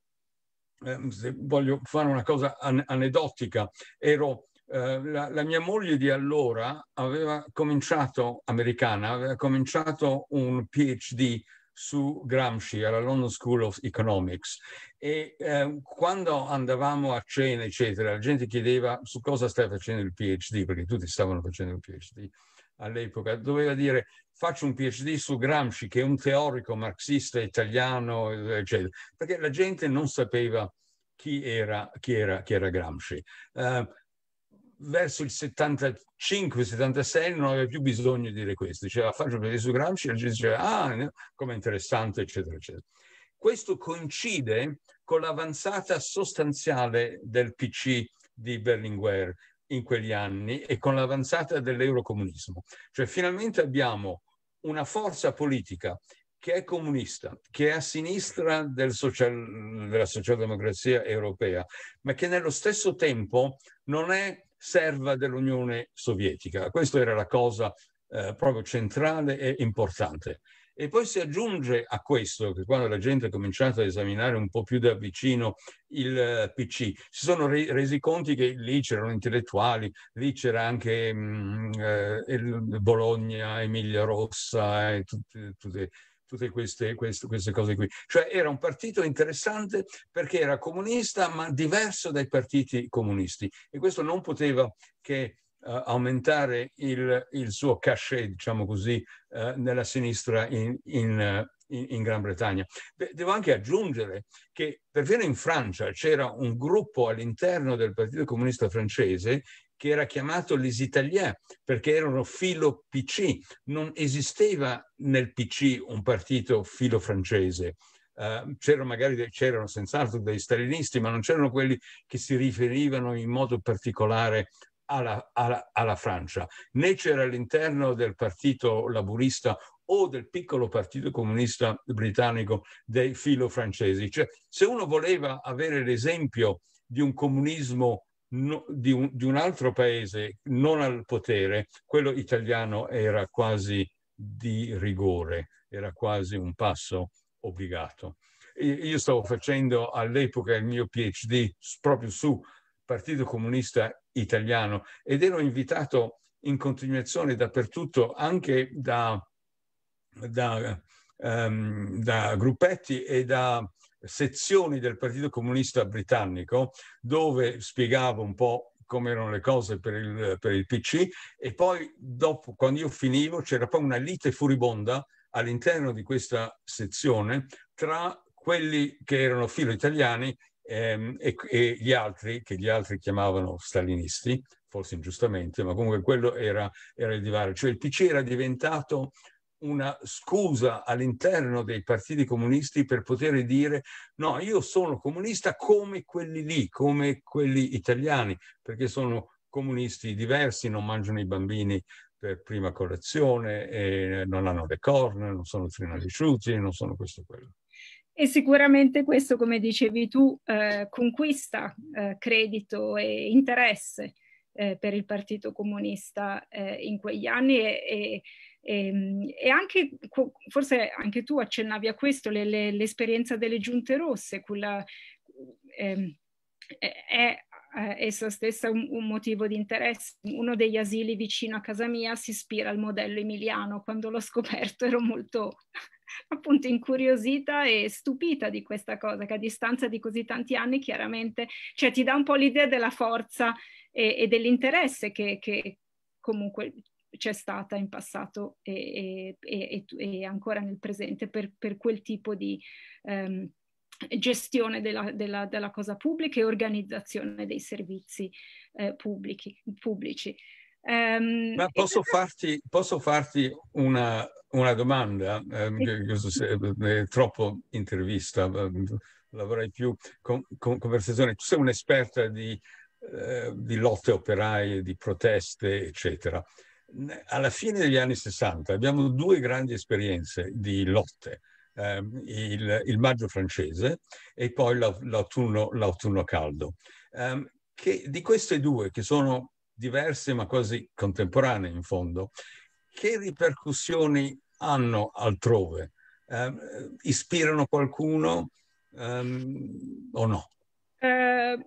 Ehm, se voglio fare una cosa an- aneddotica, ero eh, la, la, mia moglie di allora aveva cominciato, americana, aveva cominciato un PhD su Gramsci alla London School of Economics e eh, quando andavamo a cena, eccetera, la gente chiedeva su cosa stai facendo il PhD, perché tutti stavano facendo il PhD all'epoca, doveva dire faccio un PhD su Gramsci, che è un teorico marxista italiano, eccetera, perché la gente non sapeva chi era, chi era, chi era Gramsci. Uh, verso il 75-76 non aveva più bisogno di dire questo, diceva faccio un PhD su Gramsci, e la gente diceva ah, come interessante, eccetera, eccetera. Questo coincide con l'avanzata sostanziale del PC di Berlinguer in quegli anni e con l'avanzata dell'eurocomunismo. Cioè finalmente abbiamo una forza politica che è comunista, che è a sinistra del social, della socialdemocrazia europea, ma che nello stesso tempo non è serva dell'Unione Sovietica. Questa era la cosa eh, proprio centrale e importante. E poi si aggiunge a questo, che quando la gente ha cominciato a esaminare un po' più da vicino il eh, PC, si sono re- resi conti che lì c'erano intellettuali, lì c'era anche mh, mm, eh, Bologna, Emilia Rossa, eh, tutte, tutte, tutte queste, queste, queste, cose qui. Cioè era un partito interessante perché era comunista ma diverso dai partiti comunisti e questo non poteva che uh, aumentare il, il, suo cachet, diciamo così, uh, nella sinistra in, in, eh, in, in Gran Bretagna. De- devo anche aggiungere che perfino in Francia c'era un gruppo all'interno del Partito Comunista francese che era chiamato Les Italiens, perché erano filo PC. Non esisteva nel PC un partito filo francese. Uh, c'erano magari, c'erano senz'altro dei stalinisti, ma non c'erano quelli che si riferivano in modo particolare alla, alla, alla Francia, né c'era all'interno del partito laburista o del piccolo partito comunista britannico dei filo francesi. Cioè, se uno voleva avere l'esempio di un comunismo no, di, un, di, un, altro paese non al potere, quello italiano era quasi di rigore, era quasi un passo obbligato. Io stavo facendo all'epoca il mio PhD proprio su Partito Comunista Italiano ed ero invitato in continuazione dappertutto anche da, da, um, da gruppetti e da sezioni del Partito Comunista Britannico dove spiegavo un po' come erano le cose per il, per il PC e poi dopo, quando io finivo, c'era poi una lite furibonda all'interno di questa sezione tra quelli che erano filo italiani ehm, e, e, gli altri, che gli altri chiamavano stalinisti, forse ingiustamente, ma comunque quello era, era il divario. Cioè il PC era diventato una scusa all'interno dei partiti comunisti per poter dire no, io sono comunista come quelli lì, come quelli italiani, perché sono comunisti diversi, non mangiano i bambini per prima colazione, non hanno le corna, non sono trinalisciuti, non sono questo e quello. E sicuramente questo, come dicevi tu, eh, conquista eh, credito e interesse eh, per il Partito Comunista eh, in quegli anni e, e, ehm, e anche, forse anche tu accennavi a questo, le, le, l'esperienza delle giunte rosse, quella, ehm, è eh, essa stessa un, un, motivo di interesse. Uno degli asili vicino a casa mia si ispira al modello emiliano, quando l'ho scoperto ero molto appunto incuriosita e stupita di questa cosa, che a distanza di così tanti anni chiaramente, cioè ti dà un po' l'idea della forza e, e dell'interesse che, che, comunque c'è stata in passato e, e, e ancora nel presente per, per quel tipo di... Um, gestione della, della, della, cosa pubblica e organizzazione dei servizi eh, pubblici. pubblici. Um, Ma posso, però... farti, posso farti una, una domanda? Eh, se, è troppo intervista, l'avrei più con, con conversazione. Tu sei un'esperta di, eh, di lotte operaie, di proteste, eccetera. Alla fine degli anni 60 abbiamo due grandi esperienze di lotte. Eh, il, il, maggio francese e poi l'autunno, l'autunno caldo. Ehm, che di queste due, che sono diverse ma quasi contemporanee in fondo, che ripercussioni hanno altrove? Eh, ispirano qualcuno ehm, o no? Eh,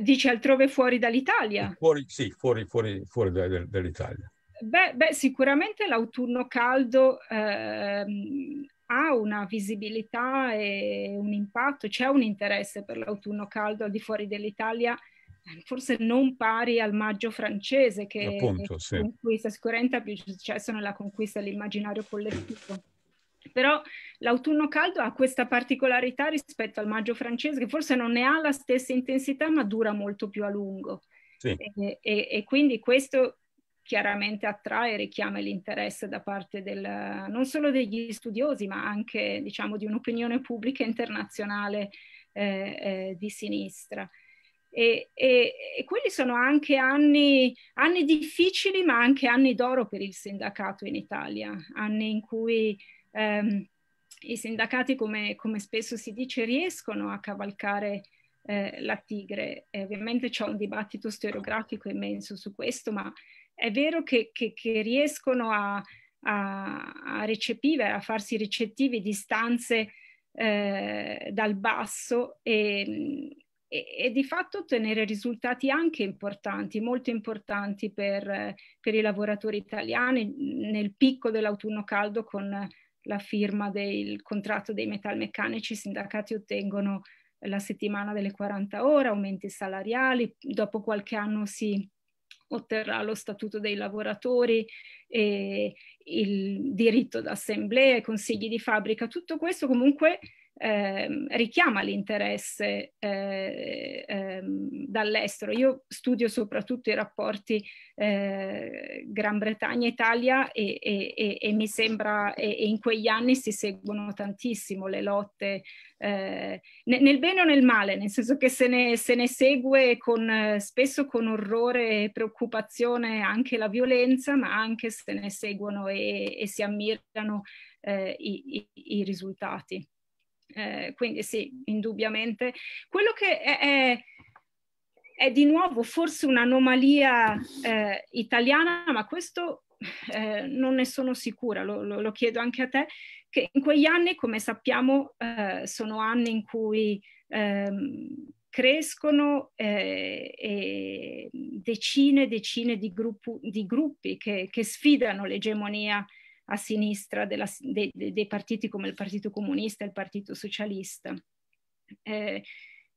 dice altrove fuori dall'Italia? Fuori, sì, fuori, fuori, fuori dall'Italia. Beh, beh, sicuramente l'autunno caldo ehm, ha una visibilità e un impatto, c'è un interesse per l'autunno caldo al di fuori dell'Italia forse non pari al maggio francese che Appunto, sì. conquista, sicuramente ha più successo cioè, nella conquista dell'immaginario collettivo. Però l'autunno caldo ha questa particolarità rispetto al maggio francese che forse non ne ha la stessa intensità ma dura molto più a lungo. Sì. E, e, e, quindi questo chiaramente attrae e richiama l'interesse da parte del, non solo degli studiosi ma anche diciamo, di un'opinione pubblica internazionale eh, eh, di sinistra. E, e, e quelli sono anche anni, anni, difficili, ma anche anni d'oro per il sindacato in Italia, anni in cui ehm, i sindacati, come, come, spesso si dice, riescono a cavalcare eh, la tigre. E ovviamente c'è un dibattito stereografico immenso su questo, ma è vero che, che, che riescono a, a, a, recepire, a farsi ricettivi distanze eh, dal basso e, e, e, di fatto ottenere risultati anche importanti, molto importanti per, per i lavoratori italiani nel picco dell'autunno caldo con la firma del contratto dei metalmeccanici, i sindacati ottengono la settimana delle 40 ore, aumenti salariali, dopo qualche anno si otterrà lo statuto dei lavoratori, il diritto d'assemblea, i consigli di fabbrica, tutto questo comunque Ehm, richiama l'interesse eh, ehm, dall'estero. Io studio soprattutto i rapporti eh, Gran Bretagna-Italia e, e, e, e, mi sembra, che in quegli anni si seguono tantissimo le lotte eh, nel, nel bene o nel male, nel senso che se ne, se ne segue con, spesso con orrore e preoccupazione anche la violenza, ma anche se ne seguono e, si ammirano eh, i, i, i risultati. Eh, quindi sì, indubbiamente. Quello che è, è è di nuovo forse un'anomalia eh, italiana, ma questo eh, non ne sono sicura, lo, lo, lo, chiedo anche a te, che in quegli anni, come sappiamo, eh, sono anni in cui ehm, crescono decine eh, e decine di, gruppo, di gruppi che, che sfidano l'egemonia a sinistra della, de, de, dei partiti come il Partito Comunista e il Partito Socialista. Eh,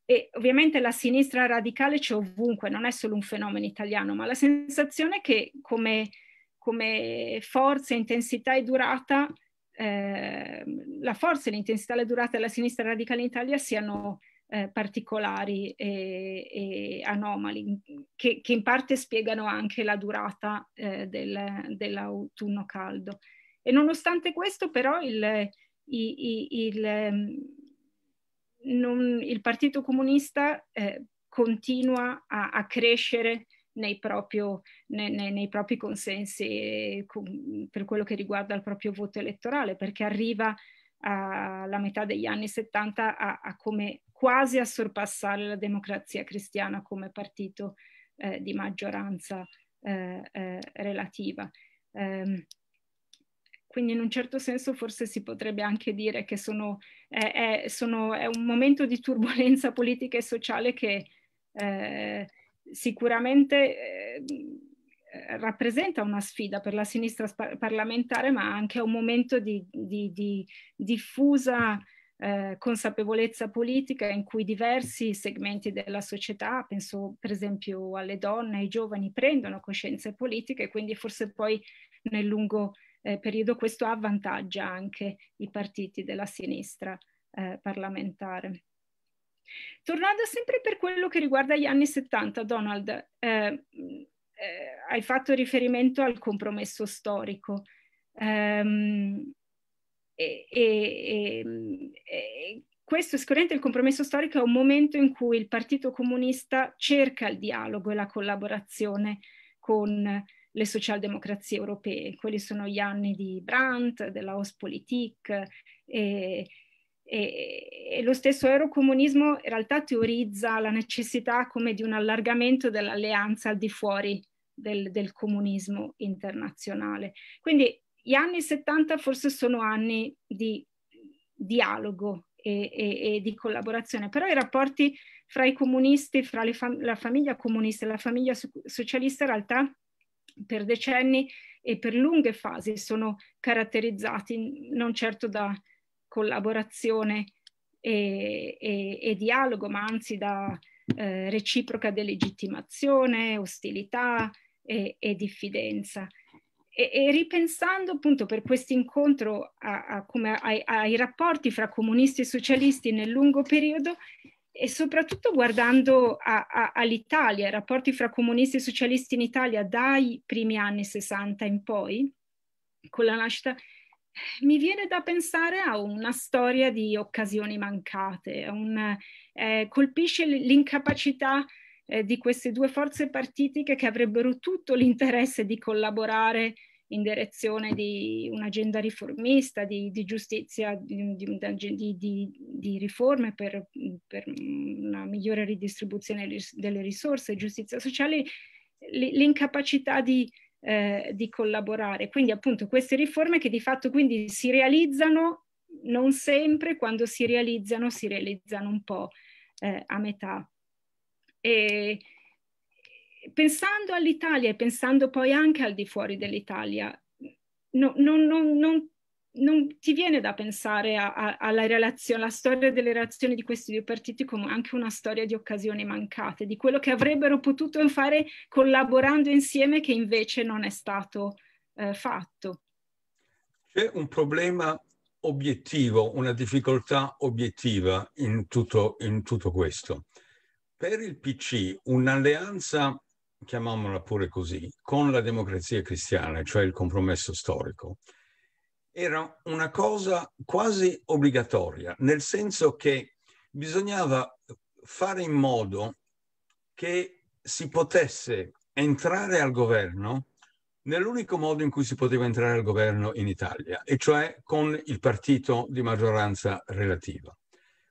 e ovviamente la sinistra radicale c'è ovunque, non è solo un fenomeno italiano, ma la sensazione è che come, come forza, intensità e durata, eh, la forza e l'intensità e la durata della sinistra radicale in Italia siano eh, particolari e, e anomali, che, che, in parte spiegano anche la durata eh, del, dell'autunno caldo. E nonostante questo però il, il, il, ehm, non, il Partito Comunista eh, continua a, a crescere nei, proprio, nei, nei, nei, propri consensi per quello che riguarda il proprio voto elettorale, perché arriva alla metà degli anni 70 a, a come, quasi a sorpassare la democrazia cristiana come partito eh, di maggioranza eh, eh, relativa. Um, quindi in un certo senso forse si potrebbe anche dire che sono, è, è, sono, è un momento di turbolenza *laughs* politica e sociale che eh, sicuramente eh, rappresenta una sfida per la sinistra parlamentare, ma anche un momento di, di, di diffusa eh, consapevolezza politica in cui diversi segmenti della società, penso per esempio alle donne, ai giovani, prendono coscienze politiche, quindi forse poi nel lungo eh, periodo questo avvantaggia anche i partiti della sinistra eh, parlamentare. Tornando sempre per quello che riguarda gli anni 70, Donald, eh, eh, hai fatto riferimento al compromesso storico. Um, e, e, e, questo sicuramente il compromesso storico è un momento in cui il Partito Comunista cerca il dialogo e la collaborazione con le socialdemocrazie europee. Quelli sono gli anni di Brandt, della Hauspolitik e, e, e, lo stesso eurocomunismo in realtà teorizza la necessità come di un allargamento dell'alleanza al di fuori del, del comunismo internazionale. Quindi gli anni 70 forse sono anni di dialogo e, e, e, di collaborazione, però i rapporti fra i comunisti, fra fam- la famiglia comunista e la famiglia so- socialista in realtà per decenni e per lunghe fasi sono caratterizzati non certo da collaborazione e, e, e dialogo, ma anzi da eh, reciproca delegittimazione, ostilità e, e diffidenza. E, ripensando appunto per questo incontro ai, ai rapporti fra comunisti e socialisti nel lungo periodo, e soprattutto guardando a, a, all'Italia, i rapporti fra comunisti e socialisti in Italia dai primi anni 60 in poi, con la nascita, eh, mi viene da pensare a una storia di occasioni mancate, un, eh, colpisce l'incapacità eh, di queste due forze partitiche che avrebbero tutto l'interesse di collaborare in direzione di un'agenda riformista, di, di giustizia, di, di, di riforme per, per, una migliore ridistribuzione delle risorse, giustizia sociale, l'incapacità di, eh, di collaborare. Quindi appunto queste riforme che di fatto quindi si realizzano non sempre, quando si realizzano si realizzano un po' eh, a metà. E, pensando all'Italia e pensando poi anche al di fuori dell'Italia, no, non, non, non, non, ti viene da pensare a, a, alla relazione, alla storia delle relazioni di questi due partiti come anche una storia di occasioni mancate, di quello che avrebbero potuto fare collaborando insieme che invece non è stato eh, fatto. C'è un problema obiettivo, una difficoltà obiettiva in tutto, in tutto questo. Per il PC un'alleanza chiamiamola pure così, con la democrazia cristiana, cioè il compromesso storico, era una cosa quasi obbligatoria, nel senso che bisognava fare in modo che si potesse entrare al governo nell'unico modo in cui si poteva entrare al governo in Italia, e cioè con il partito di maggioranza relativa.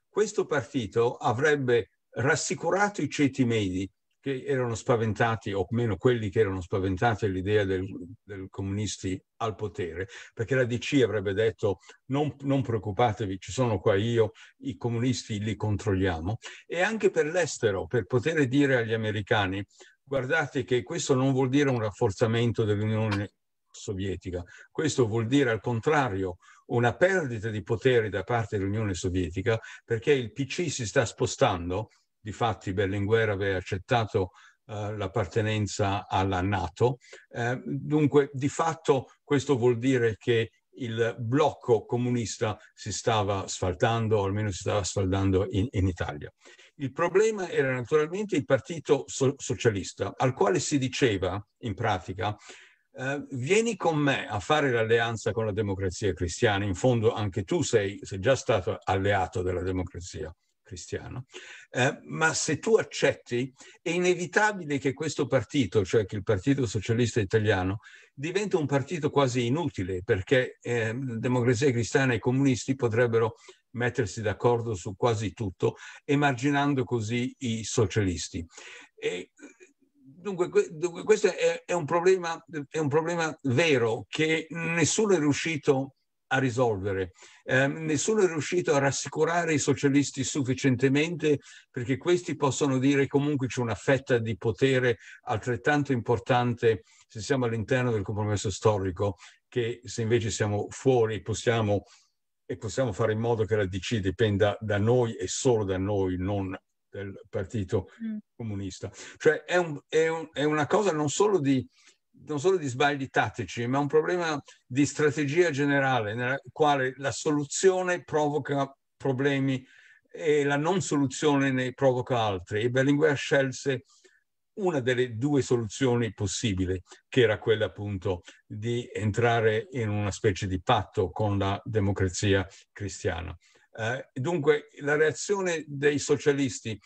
Questo partito avrebbe rassicurato i ceti medi che erano spaventati, o meno quelli che erano spaventati all'idea del, del, comunisti al potere, perché la DC avrebbe detto non, non preoccupatevi, ci sono qua io, i comunisti li controlliamo, e anche per l'estero, per poter dire agli americani guardate che questo non vuol dire un rafforzamento dell'Unione Sovietica, questo vuol dire al contrario una perdita di potere da parte dell'Unione Sovietica perché il PC si sta spostando Difatti Berlinguer aveva accettato eh, l'appartenenza alla Nato. Eh, dunque, di fatto, questo vuol dire che il blocco comunista si stava sfaltando, o almeno si stava sfaldando in, in Italia. Il problema era naturalmente il partito so- socialista, al quale si diceva, in pratica, eh, vieni con me a fare l'alleanza con la democrazia cristiana, in fondo anche tu sei, sei già stato alleato della democrazia cristiano, eh, ma se tu accetti è inevitabile che questo partito, cioè che il Partito Socialista Italiano, diventi un partito quasi inutile perché eh, Democrazia Cristiana e i comunisti potrebbero mettersi d'accordo su quasi tutto, emarginando così i socialisti. E, Dunque, dunque, questo è, è, un problema, è, un problema, vero che nessuno è riuscito a risolvere. Eh, nessuno è riuscito a rassicurare i socialisti sufficientemente perché questi possono dire comunque c'è una fetta di potere altrettanto importante se siamo all'interno del compromesso storico che se invece siamo fuori possiamo e possiamo fare in modo che la DC dipenda da noi e solo da noi, non del Partito mm. Comunista. Cioè è, un, è, un, è, una cosa non solo di non solo di sbagli tattici, ma un problema di strategia generale, nella quale la soluzione provoca problemi e la non soluzione ne provoca altri. E Berlinguer scelse una delle due soluzioni possibili, che era quella appunto di entrare in una specie di patto con la democrazia cristiana. Eh, dunque la reazione dei socialisti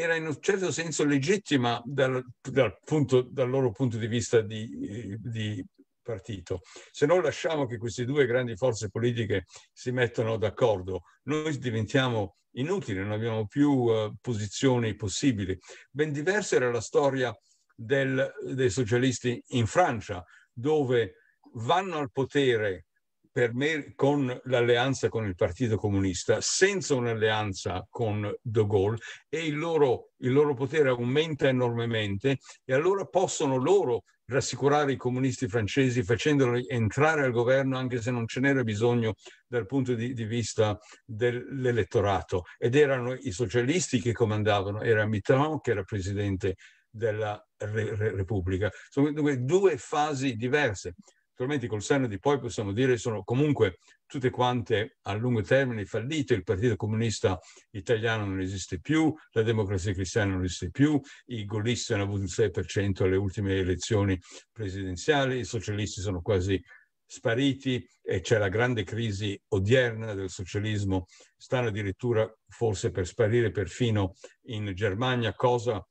era in un certo senso legittima dal, dal, punto, dal loro punto di vista di, di partito. Se non lasciamo che queste due grandi forze politiche si mettano d'accordo, noi diventiamo inutili, non abbiamo più uh, posizioni possibili. Ben diversa era la storia del, dei socialisti in Francia, dove vanno al potere per me, con l'alleanza con il Partito Comunista, senza un'alleanza con De Gaulle, e il loro, il loro potere aumenta enormemente e allora possono loro rassicurare i comunisti francesi facendoli entrare al governo anche se non ce n'era bisogno dal punto di, di vista dell'elettorato. Ed erano i socialisti che comandavano, era Mitterrand che era presidente della Re Repubblica. Sono due fasi diverse. Naturalmente col senno di poi possiamo dire sono comunque tutte quante a lungo termine fallite, il Partito Comunista Italiano non esiste più, la Democrazia Cristiana non esiste più, i gollisti hanno avuto il 6% alle ultime elezioni presidenziali, i socialisti sono quasi spariti e c'è la grande crisi odierna del socialismo, stanno addirittura forse per sparire perfino in Germania, cosa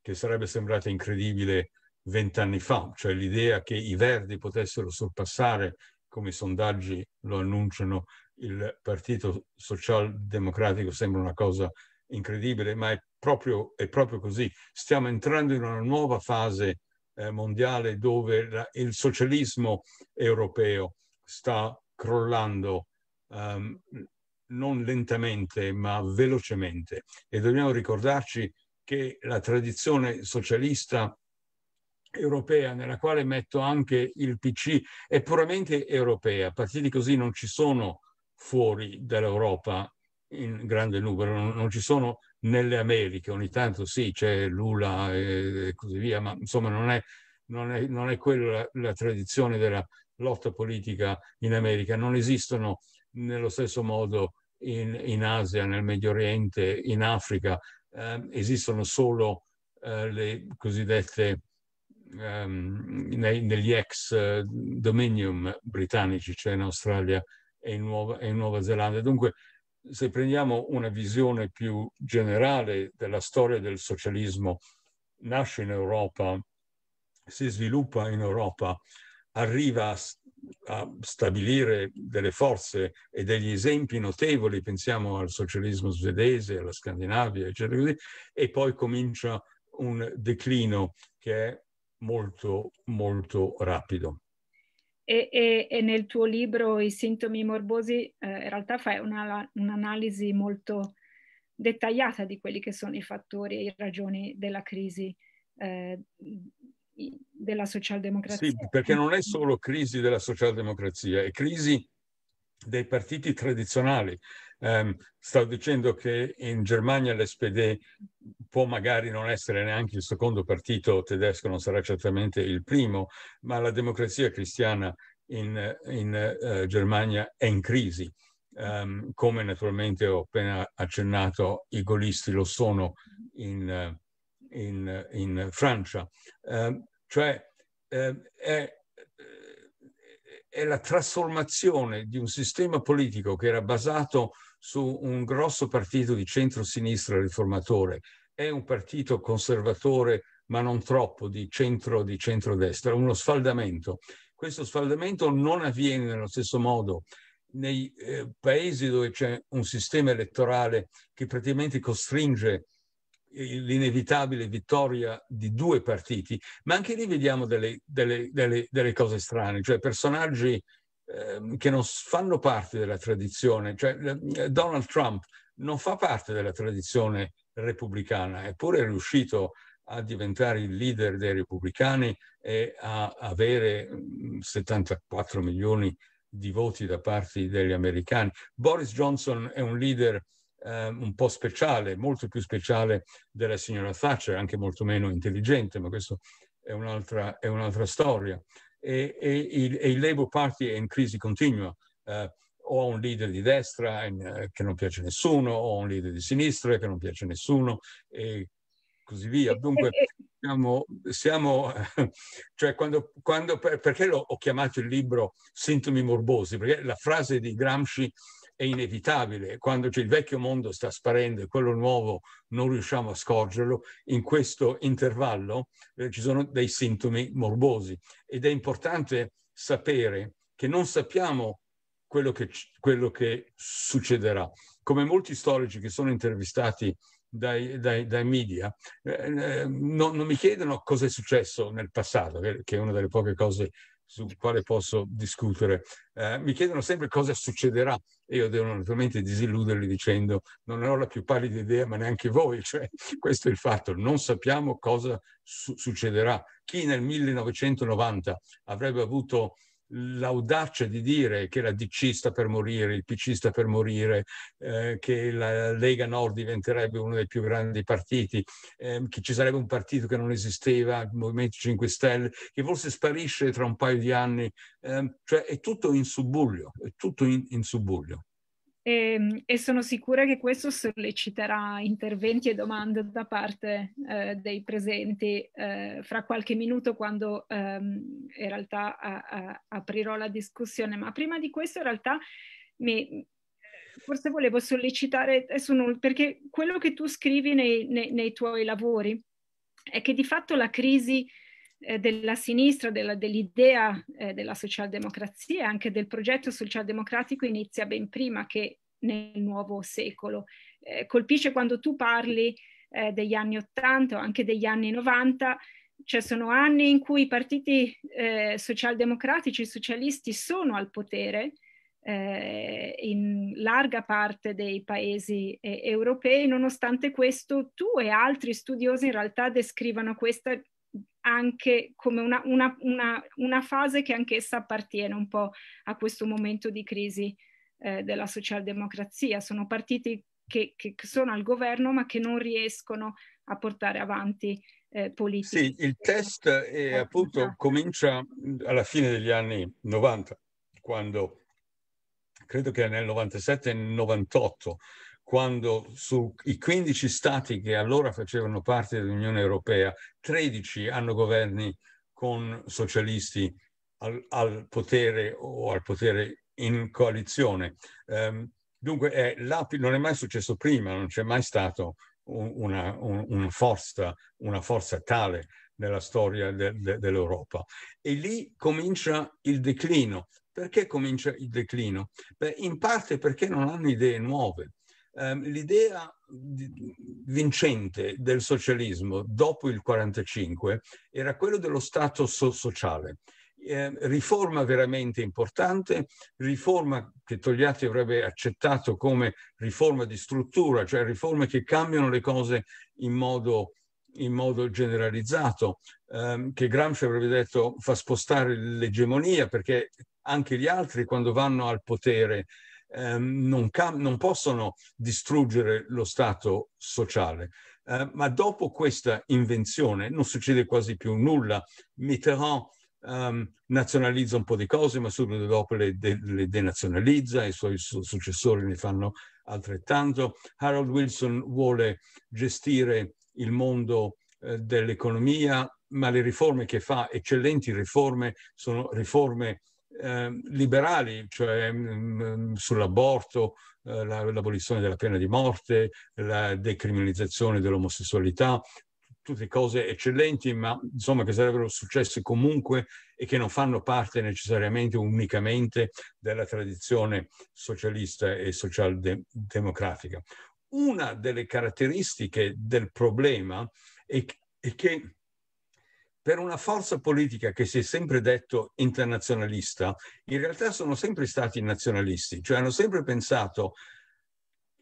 che sarebbe sembrata incredibile vent'anni fa, cioè l'idea che i Verdi potessero sorpassare, come i sondaggi lo annunciano, il Partito Socialdemocratico sembra una cosa incredibile, ma è proprio, è proprio così. Stiamo entrando in una nuova fase eh, mondiale dove la, il socialismo europeo sta crollando um, non lentamente ma velocemente e dobbiamo ricordarci che la tradizione socialista europea, nella quale metto anche il PC, è puramente europea. Partiti così non ci sono fuori dall'Europa in grande numero, non, non, ci sono nelle Americhe, ogni tanto sì, c'è Lula e così via, ma insomma non è, non è, non è quella la, la tradizione della lotta politica in America, non esistono nello stesso modo in, in Asia, nel Medio Oriente, in Africa, eh, esistono solo eh, le cosiddette ehm, nei, negli ex eh, dominium britannici, cioè in Australia e in, Nuova, e in Nuova Zelanda. Dunque, se prendiamo una visione più generale della storia del socialismo, nasce in Europa, si sviluppa in Europa, arriva a, a stabilire delle forze e degli esempi notevoli, pensiamo al socialismo svedese, alla Scandinavia, eccetera, e poi comincia un declino che è molto, molto rapido. E, e, e nel tuo libro I sintomi morbosi eh, in realtà fai una, un'analisi molto dettagliata di quelli che sono i fattori e le ragioni della crisi eh, della socialdemocrazia. Sì, perché non è solo crisi della socialdemocrazia, è crisi dei partiti tradizionali, Um, stavo dicendo che in Germania l'SPD può magari non essere neanche il secondo partito tedesco, non sarà certamente il primo, ma la democrazia cristiana in, in uh, Germania è in crisi. Um, come naturalmente ho appena accennato, i golisti lo sono in, in, in Francia. Um, cioè eh, è, è la trasformazione di un sistema politico che era basato su un grosso partito di centro-sinistra riformatore È un partito conservatore, ma non troppo, di centro di centrodestra, uno sfaldamento. Questo sfaldamento non avviene nello stesso modo nei eh, paesi dove c'è un sistema elettorale che praticamente costringe eh, l'inevitabile vittoria di due partiti, ma anche lì vediamo delle, delle, delle, delle cose strane, cioè personaggi Ehm, che non fanno parte della tradizione, cioè ehm, Donald Trump non fa parte della tradizione repubblicana, eppure è riuscito a diventare il leader dei repubblicani e a avere 74 mm, milioni di voti da parte degli americani. Boris Johnson è un leader eh, un po' speciale, molto più speciale della signora Thatcher, anche molto meno intelligente, ma questo è, è un'altra, storia e, e, il, e il Labour Party è in crisi continua. Eh, o un leader di destra in, eh, che non piace a nessuno, o un leader di sinistra che non piace a nessuno, e così via. Dunque, siamo, siamo *laughs* cioè quando, quando perché ho chiamato il libro Sintomi morbosi? Perché la frase di Gramsci è inevitabile, quando il vecchio mondo sta sparendo e quello nuovo non riusciamo a scorgerlo, in questo intervallo eh, ci sono dei sintomi morbosi ed è importante sapere che non sappiamo quello che, quello che succederà. Come molti storici che sono intervistati dai, dai, dai, media, eh, eh non, non, mi chiedono cosa è successo nel passato, che, è una delle poche cose sul quale posso discutere. Eh, mi chiedono sempre cosa succederà e io devo naturalmente disilluderli dicendo non ne ho la più pallida idea, ma neanche voi, *laughs* cioè questo è il fatto, non sappiamo cosa su- succederà. Chi nel 1990 avrebbe avuto l'audacia di dire che la DC sta per morire, il PC sta per morire, eh, che la Lega Nord diventerebbe uno dei più grandi partiti, eh, che ci sarebbe un partito che non esisteva, il Movimento 5 Stelle, che forse sparisce tra un paio di anni, eh, cioè è tutto in subbuglio, è tutto in, in subbuglio. E, ehm, e, sono sicura che questo solleciterà interventi e domande da parte eh, dei presenti eh, fra qualche minuto quando ehm, in realtà a, a, aprirò la discussione. Ma prima di questo in realtà mi, forse volevo sollecitare, un, perché quello che tu scrivi nei, nei, nei tuoi lavori è che di fatto la crisi eh, della sinistra, dell'idea eh, della socialdemocrazia e anche del progetto socialdemocratico inizia ben prima che nel nuovo secolo. Eh, colpisce quando tu parli eh, degli anni 80 o anche degli anni 90, cioè sono anni in cui i partiti eh, socialdemocratici, e socialisti sono al potere, eh, in larga parte dei paesi eh, europei. Nonostante questo, tu e altri studiosi in realtà descrivono questa anche come una, una, una, una fase che anch'essa appartiene un po' a questo momento di crisi eh, della socialdemocrazia. Sono partiti che, che, sono al governo ma che non riescono a portare avanti eh, politiche. Sì, il test è, eh, appunto esatto. comincia alla fine degli anni 90, quando credo che nel 97 98 quando sui 15 stati che allora facevano parte dell'Unione Europea, 13 hanno governi con socialisti al, al potere o al potere in coalizione. Um, dunque è eh, non è mai successo prima, non c'è mai stata una, una, forza, una forza tale nella storia de, de, dell'Europa. E lì comincia il declino. Perché comincia il declino? Beh, in parte perché non hanno idee nuove ehm, l'idea vincente del socialismo dopo il 1945 era quella dello Stato so sociale. Ehm, riforma veramente importante, riforma che Togliatti avrebbe accettato come riforma di struttura, cioè riforme che cambiano le cose in modo, in modo generalizzato, ehm, che Gramsci avrebbe detto fa spostare l'egemonia perché anche gli altri quando vanno al potere ehm, non, non, possono distruggere lo Stato sociale. Eh, ma dopo questa invenzione non succede quasi più nulla. Mitterrand Um, nazionalizza un po' di cose, ma subito dopo le, de- le denazionalizza, i suoi su- successori ne fanno altrettanto. Harold Wilson vuole gestire il mondo eh, dell'economia, ma le riforme che fa, eccellenti riforme, sono riforme Ehm, liberali, cioè mm, mm, sull'aborto, eh, l'abolizione della pena di morte, la decriminalizzazione dell'omosessualità, tutte cose eccellenti, ma insomma che sarebbero successe comunque e che non fanno parte necessariamente unicamente della tradizione socialista e socialdemocratica. Una delle caratteristiche del problema è, è che per una forza politica che si è sempre detto internazionalista, in realtà sono sempre stati nazionalisti, cioè hanno sempre pensato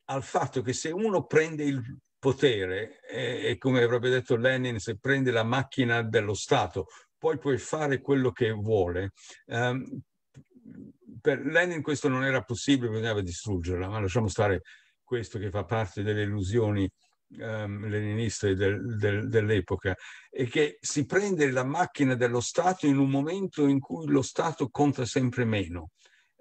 al fatto che se uno prende il potere, e, come avrebbe detto Lenin, se prende la macchina dello Stato, poi puoi fare quello che vuole. Um, per Lenin questo non era possibile, bisognava distruggerla, ma lasciamo stare questo che fa parte delle illusioni um, ehm, leninisti del, del, dell'epoca, è che si prende la macchina dello Stato in un momento in cui lo Stato conta sempre meno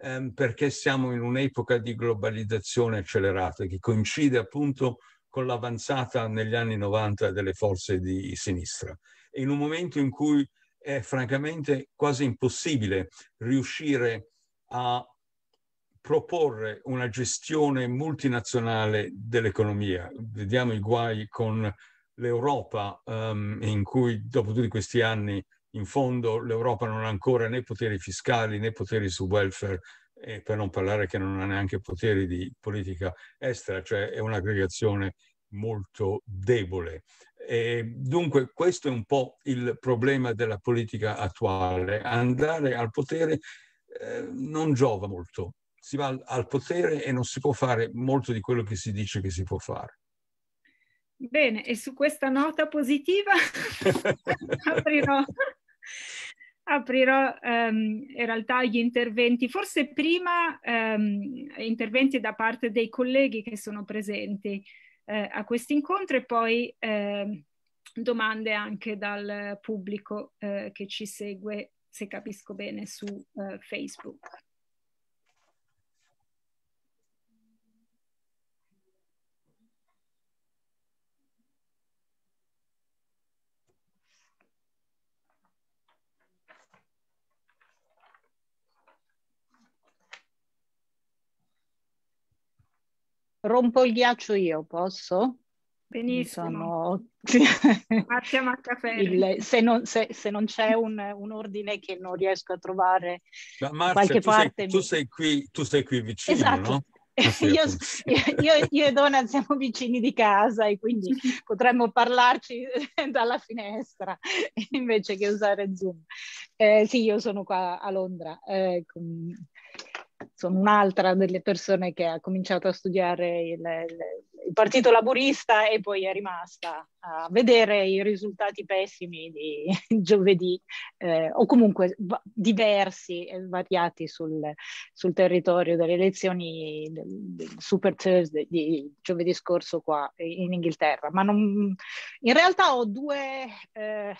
ehm, perché siamo in un'epoca di globalizzazione accelerata che coincide appunto con l'avanzata negli anni 90 delle forze di sinistra. In un momento in cui è francamente quasi impossibile riuscire a proporre una gestione multinazionale dell'economia. Vediamo i guai con l'Europa um, in cui dopo tutti questi anni in fondo l'Europa non ha ancora né poteri fiscali né poteri su welfare e per non parlare che non ha neanche poteri di politica estera, cioè è un'aggregazione molto debole. E dunque questo è un po' il problema della politica attuale. Andare al potere eh, non giova molto si va al, al potere e non si può fare molto di quello che si dice che si può fare. Bene, e su questa nota positiva *laughs* aprirò, aprirò um, in realtà gli interventi, forse prima um, interventi da parte dei colleghi che sono presenti eh, a questo incontro e poi eh, domande anche dal pubblico eh, che ci segue, se capisco bene, su eh, Facebook. rompo il ghiaccio io, posso? Benissimo. Mi sono... Grazie Maccaferri. *laughs* Il... Se, non, se, se, non c'è un, un, ordine che non riesco a trovare da Marzia, qualche tu parte... Sei, mi... tu, sei qui, tu sei qui vicino, esatto. no? *laughs* Ah, io, io, io, e Donna siamo vicini di casa e quindi *laughs* potremmo parlarci dalla finestra invece che usare Zoom. Eh, sì, io sono qua a Londra. Eh, sono un'altra delle persone che ha cominciato a studiare il, il, il, partito laburista e poi è rimasta a vedere i risultati pessimi di *laughs* giovedì eh, o comunque va- diversi e variati sul, sul, territorio delle elezioni del, del Super Thursday di giovedì scorso qua in Inghilterra. Ma non, in realtà ho due... Eh,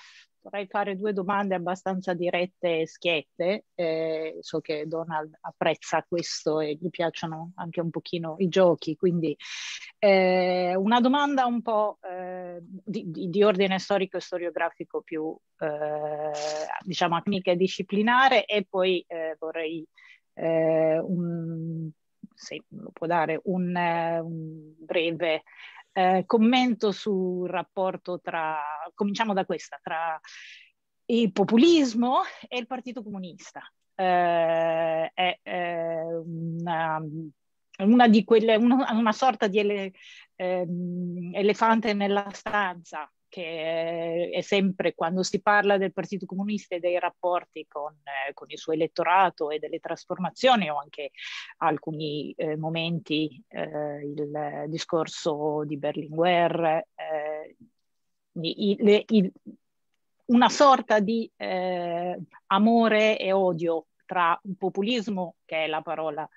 vorrei fare due domande abbastanza dirette e schiette. Eh, so che Donald apprezza questo e gli piacciono anche un pochino i giochi, quindi eh, una domanda un po' eh, di, di, di, ordine storico e storiografico più, eh, diciamo, amica e disciplinare e poi eh, vorrei eh, un, se lo può dare, un, un breve eh, commento sul rapporto tra, cominciamo da questa, tra il populismo e il Partito Comunista. Eh, è, eh, una, una, di quelle, una, una sorta di ele, eh, elefante nella stanza che è sempre quando si parla del Partito Comunista e dei rapporti con, eh, con il suo elettorato e delle trasformazioni o anche alcuni eh, momenti eh, il discorso di Berlinguer, eh, i, le, i, una sorta di eh, amore e odio tra un populismo, che è la parola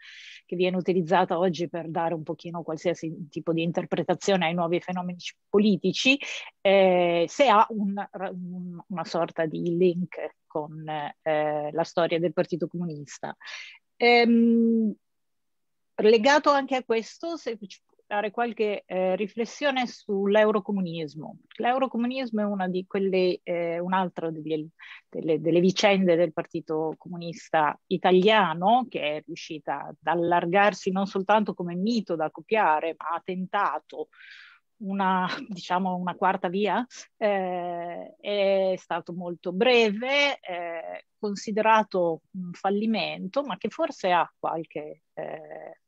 che viene utilizzata oggi per dare un pochino qualsiasi tipo di interpretazione ai nuovi fenomeni politici, eh, se ha un, un, una sorta di link con eh, la storia del Partito Comunista. Ehm, legato anche a questo, se fare qualche eh, riflessione sull'eurocomunismo. L'eurocomunismo è una di quelle, eh, un'altra degli, delle, delle, vicende del Partito Comunista Italiano che è riuscita ad allargarsi non soltanto come mito da copiare, ma ha tentato una, *laughs* diciamo, una quarta via, eh, è stato molto breve, eh, considerato un fallimento, ma che forse ha qualche eh,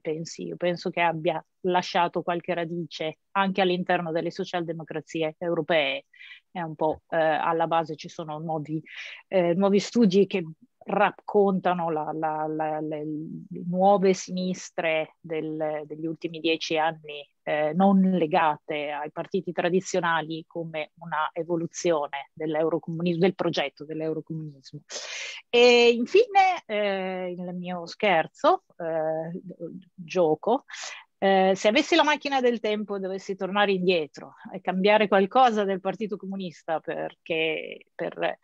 pensi, io penso che abbia lasciato qualche radice anche all'interno delle socialdemocrazie europee. È un po' eh, alla base ci sono nuovi, eh, nuovi studi che raccontano la, la, la, le, nuove sinistre del, degli ultimi dieci anni, eh, non legate ai partiti tradizionali come una evoluzione del progetto dell'eurocomunismo. E infine, eh, il mio scherzo, eh, gioco, eh, se avessi la macchina del tempo e dovessi tornare indietro e cambiare qualcosa del Partito Comunista perché, per,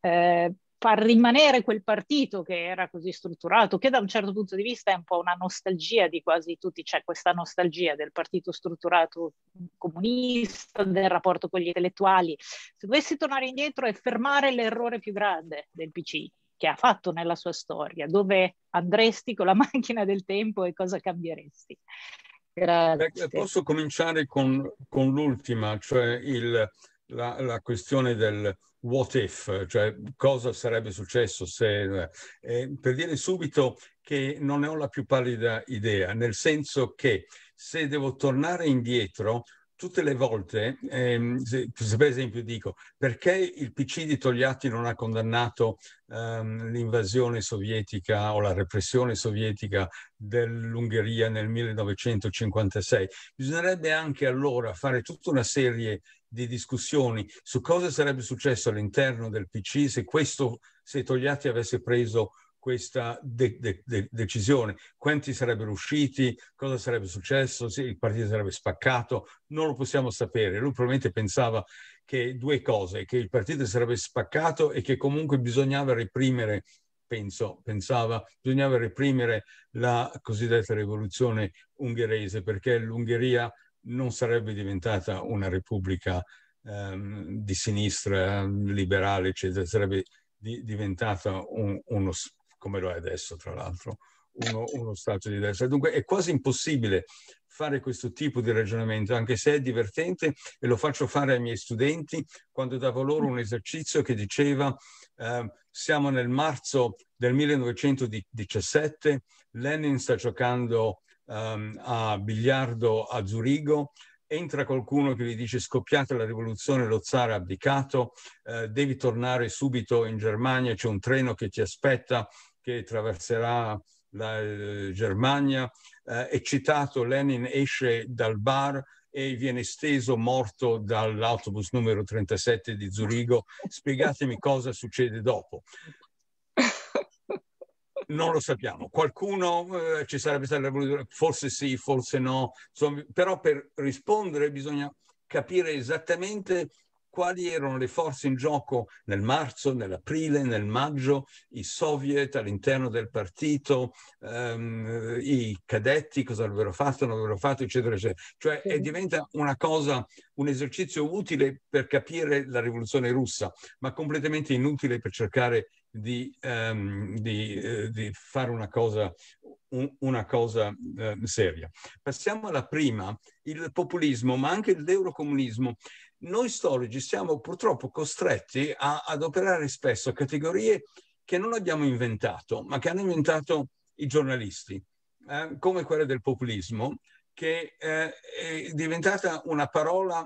eh, far rimanere quel partito che era così strutturato, che da un certo punto di vista è un po' una nostalgia di quasi tutti, c'è cioè questa nostalgia del partito strutturato comunista, del rapporto con gli intellettuali. Se dovessi tornare indietro e fermare l'errore più grande del PC che ha fatto nella sua storia, dove andresti con la *laughs* macchina del tempo e cosa cambieresti? Grazie. Posso cominciare con, con l'ultima, cioè il, la, la, questione del, what if, cioè cosa sarebbe successo se... Eh, eh, per dire subito che non ne ho la più pallida idea, nel senso che se devo tornare indietro, tutte le volte, ehm, se, se, per esempio dico perché il PC di Togliatti non ha condannato ehm, l'invasione sovietica o la repressione sovietica dell'Ungheria nel 1956, bisognerebbe anche allora fare tutta una serie di discussioni su cosa sarebbe successo all'interno del PC se, questo, se Togliatti avesse preso questa de- de- de- decisione, quanti sarebbero usciti, cosa sarebbe successo, se il partito sarebbe spaccato, non lo possiamo sapere. Lui probabilmente pensava che due cose, che il partito sarebbe spaccato e che comunque bisognava reprimere penso, pensava, bisognava reprimere la cosiddetta rivoluzione ungherese perché l'Ungheria non sarebbe diventata una repubblica ehm, di sinistra, liberale, eccetera, sarebbe di, diventata un, uno, come lo è adesso tra l'altro, uno, uno Stato di destra. Dunque è quasi impossibile fare questo tipo di ragionamento, anche se è divertente e lo faccio fare ai miei studenti quando davo loro un esercizio che diceva eh, siamo nel marzo del 1917, Lenin sta giocando um, a biliardo a Zurigo, entra qualcuno che gli dice scoppiata la rivoluzione, lo zar ha abdicato, eh, devi tornare subito in Germania, c'è un treno che ti aspetta che attraverserà la eh, Germania. Eh, eccitato, Lenin esce dal bar e viene steso morto dall'autobus numero 37 di Zurigo. *laughs* Spiegatemi cosa succede dopo. Non lo sappiamo. Qualcuno eh, ci sarebbe stata la voluta, forse sì, forse no. Insomma, però per rispondere bisogna capire esattamente quali erano le forze in gioco nel marzo, nell'aprile, nel maggio, i soviet all'interno del partito, um, i cadetti, cosa avrebbero fatto, non avrebbero fatto, eccetera, eccetera. Cioè sì. diventa una cosa, un esercizio utile per capire la rivoluzione russa, ma completamente inutile per cercare di, um, di, eh, di fare una cosa, una cosa eh, seria. Passiamo alla prima, il populismo, ma anche l'eurocomunismo noi storici siamo purtroppo costretti a, ad operare spesso categorie che non abbiamo inventato, ma che hanno inventato i giornalisti, eh, come quella del populismo, che eh, è diventata una parola,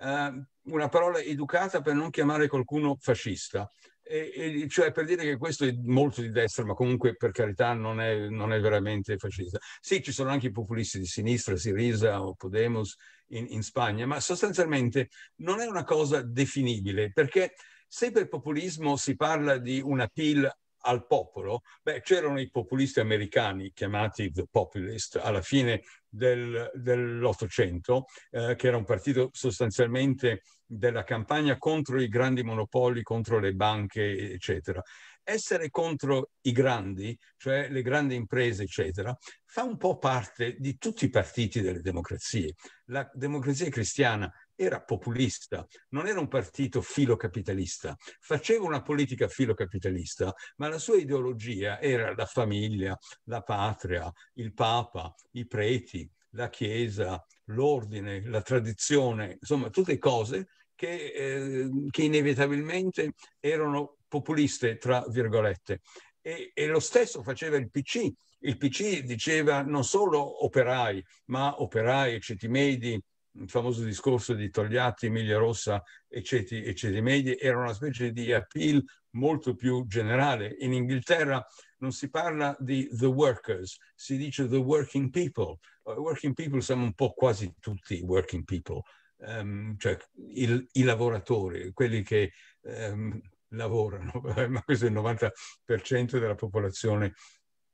eh, una parola educata per non chiamare qualcuno fascista e, e, cioè per dire che questo è molto di destra, ma comunque per carità non è, non è veramente fascista. Sì, ci sono anche i populisti di sinistra, Sirisa o Podemos in, in Spagna, ma sostanzialmente non è una cosa definibile, perché se per populismo si parla di una PIL al popolo, beh, c'erano i populisti americani chiamati the populist alla fine del, dell'Ottocento, eh, che era un partito sostanzialmente della campagna contro i grandi monopoli, contro le banche, eccetera essere contro i grandi, cioè le grandi imprese, eccetera, fa un po' parte di tutti i partiti delle democrazie. La democrazia cristiana era populista, non era un partito filocapitalista, faceva una politica filocapitalista, ma la sua ideologia era la famiglia, la patria, il papa, i preti, la chiesa, l'ordine, la tradizione, insomma tutte cose che, eh, che inevitabilmente erano populiste, tra virgolette. E, e lo stesso faceva il PC. Il PC diceva non solo operai, ma operai, ceti medi, il famoso discorso di Togliatti, Emilia Rossa e ceti, e ceti medi, era una specie di appeal molto più generale. In Inghilterra non si parla di the workers, si dice the working people. Uh, working people siamo un po' quasi tutti working people, um, cioè il, i lavoratori, quelli che um, lavorano, *laughs* ma questo è il 90% della popolazione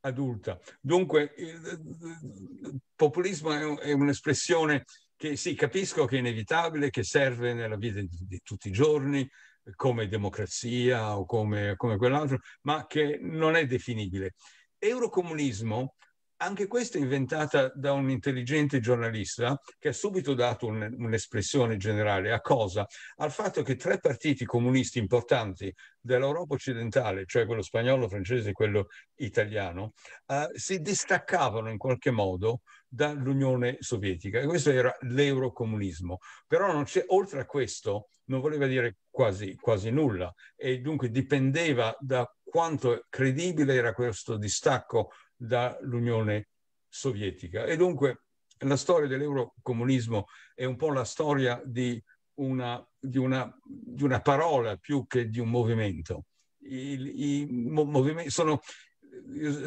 adulta. Dunque, il populismo è un'espressione che sì, capisco che è inevitabile, che serve nella vita di, tutti i giorni, come democrazia o come, come quell'altro, ma che non è definibile. Eurocomunismo anche questa è inventata da un intelligente giornalista che ha subito dato un, un'espressione generale a cosa? Al fatto che tre partiti comunisti importanti dell'Europa occidentale, cioè quello spagnolo, francese e quello italiano, eh, si distaccavano in qualche modo dall'Unione Sovietica. E questo era l'eurocomunismo. Però non c'è, oltre a questo non voleva dire quasi, quasi nulla e dunque dipendeva da quanto credibile era questo distacco dall'Unione Sovietica. E dunque la storia dell'eurocomunismo è un po' la storia di una, di una, di una parola più che di un movimento. I, i movimenti sono,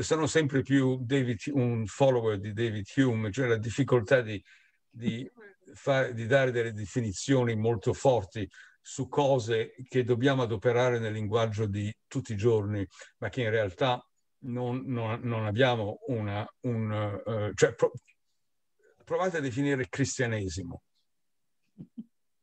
sono sempre più David, un follower di David Hume, cioè la difficoltà di, di, fare, di dare delle definizioni molto forti su cose che dobbiamo adoperare nel linguaggio di tutti i giorni, ma che in realtà non, non, non abbiamo una... Un, uh, cioè, pro, provate a definire cristianesimo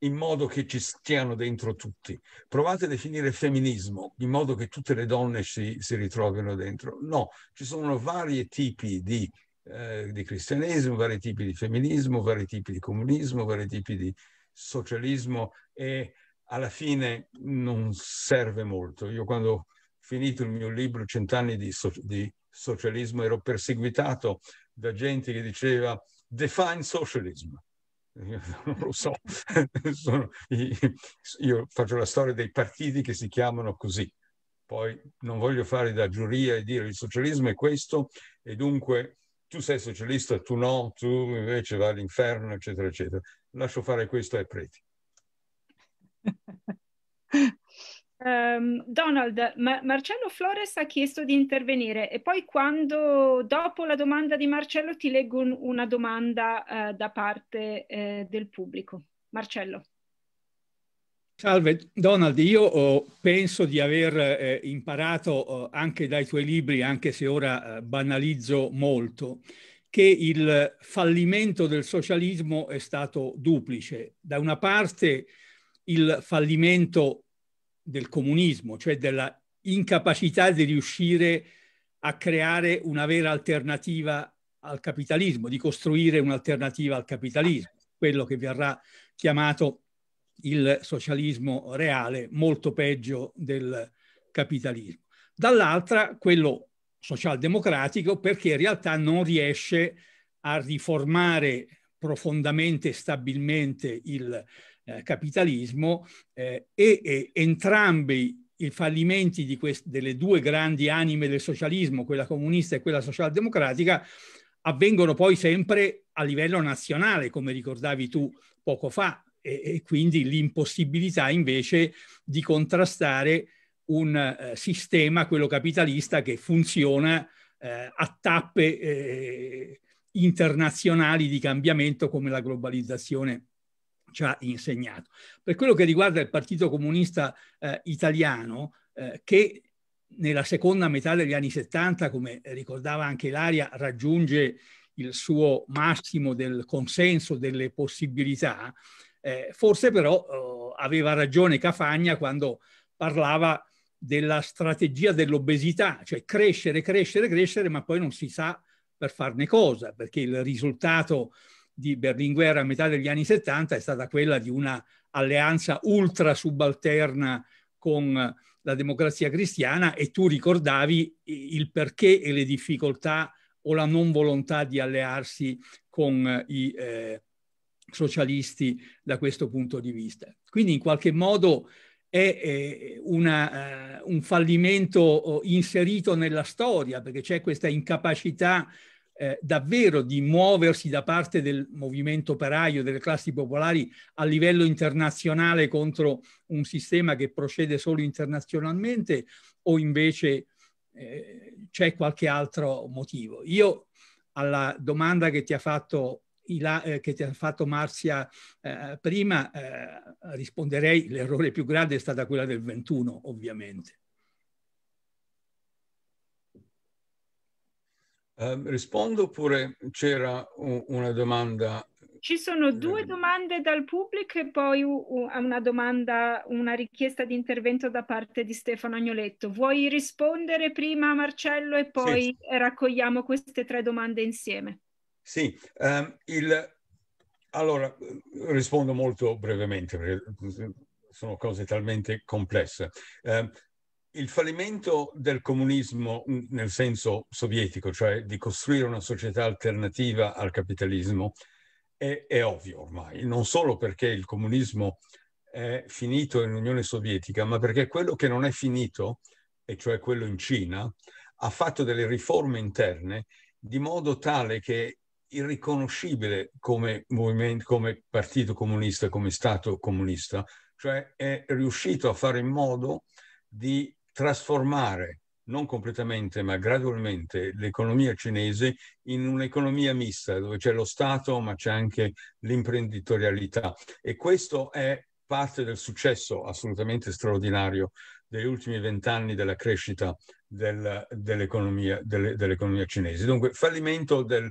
in modo che ci stiano dentro tutti. Provate a definire femminismo in modo che tutte le donne si, si ritrovino dentro. No, ci sono vari tipi di, eh, di, cristianesimo, vari tipi di femminismo, vari tipi di comunismo, vari tipi di socialismo e alla fine non serve molto. Io quando finito il mio libro Cent'anni di, so- di socialismo, ero perseguitato da gente che diceva define socialism. Io *laughs* non lo so, *laughs* Sono, io faccio la storia dei partiti che si chiamano così. Poi non voglio fare da giuria e dire il socialismo è questo e dunque tu sei socialista, tu no, tu invece vai all'inferno, eccetera, eccetera. Lascio fare questo ai preti. *laughs* Um, Donald, Ma Marcello Flores ha chiesto di intervenire e poi quando, dopo la domanda di Marcello, ti leggo un, una domanda uh, da parte eh, del pubblico. Marcello. Salve Donald, io oh, penso di aver eh, imparato oh, anche dai tuoi libri, anche se ora eh, banalizzo molto, che il fallimento del socialismo è stato duplice. Da una parte il fallimento del comunismo, cioè della incapacità di riuscire a creare una vera alternativa al capitalismo, di costruire un'alternativa al capitalismo, quello che verrà chiamato il socialismo reale, molto peggio del capitalismo. Dall'altra quello socialdemocratico perché in realtà non riesce a riformare profondamente e stabilmente il eh, capitalismo eh, e, e, entrambi i fallimenti di quest- delle due grandi anime del socialismo, quella comunista e quella socialdemocratica, avvengono poi sempre a livello nazionale, come ricordavi tu poco fa, e, e quindi l'impossibilità invece di contrastare un eh, sistema, quello capitalista, che funziona eh, a tappe eh, internazionali di cambiamento come la globalizzazione ci ha insegnato. Per quello che riguarda il Partito Comunista eh, Italiano, eh, che nella seconda metà degli anni 70, come ricordava anche Laria, raggiunge il suo massimo del consenso, delle possibilità, eh, forse però eh, aveva ragione Cafagna quando parlava della strategia dell'obesità, cioè crescere, crescere, crescere, ma poi non si sa per farne cosa, perché il risultato eh, di Berlinguer a metà degli anni 70 è stata quella di una alleanza ultra subalterna con la democrazia cristiana e tu ricordavi il perché e le difficoltà o la non volontà di allearsi con i eh, socialisti da questo punto di vista. Quindi in qualche modo è eh, una, eh, un fallimento oh, inserito nella storia perché c'è questa incapacità eh, davvero di muoversi da parte del movimento operaio, delle classi popolari a livello internazionale contro un sistema che procede solo internazionalmente o invece eh, c'è qualche altro motivo? Io alla domanda che ti ha fatto eh, che ti ha fatto Marzia eh, prima, eh, risponderei l'errore più grande è stata quella del 21, ovviamente. Eh, rispondo oppure c'era una domanda? Ci sono eh, due ehm, domande dal pubblico e poi una domanda, una richiesta di intervento da parte di Stefano Agnoletto. Vuoi rispondere prima Marcello e poi sì. raccogliamo queste tre domande insieme? Sì, um, il, allora rispondo molto brevemente perché sono cose talmente complesse. Eh, il fallimento del comunismo mm, nel senso sovietico, cioè di costruire una società alternativa al capitalismo, è, è ovvio ormai, non solo perché il comunismo è finito in Unione Sovietica, ma perché quello che non è finito, e cioè quello in Cina, ha fatto delle riforme interne di modo tale che irriconoscibile come movimento, come partito comunista, come Stato comunista, cioè è riuscito a fare in modo di trasformare non completamente, ma gradualmente l'economia cinese in un'economia mista, dove c'è lo Stato, ma c'è anche l'imprenditorialità. E questo è parte del successo assolutamente straordinario degli ultimi vent'anni della crescita del, dell'economia, delle, dell'economia cinese. Dunque, fallimento del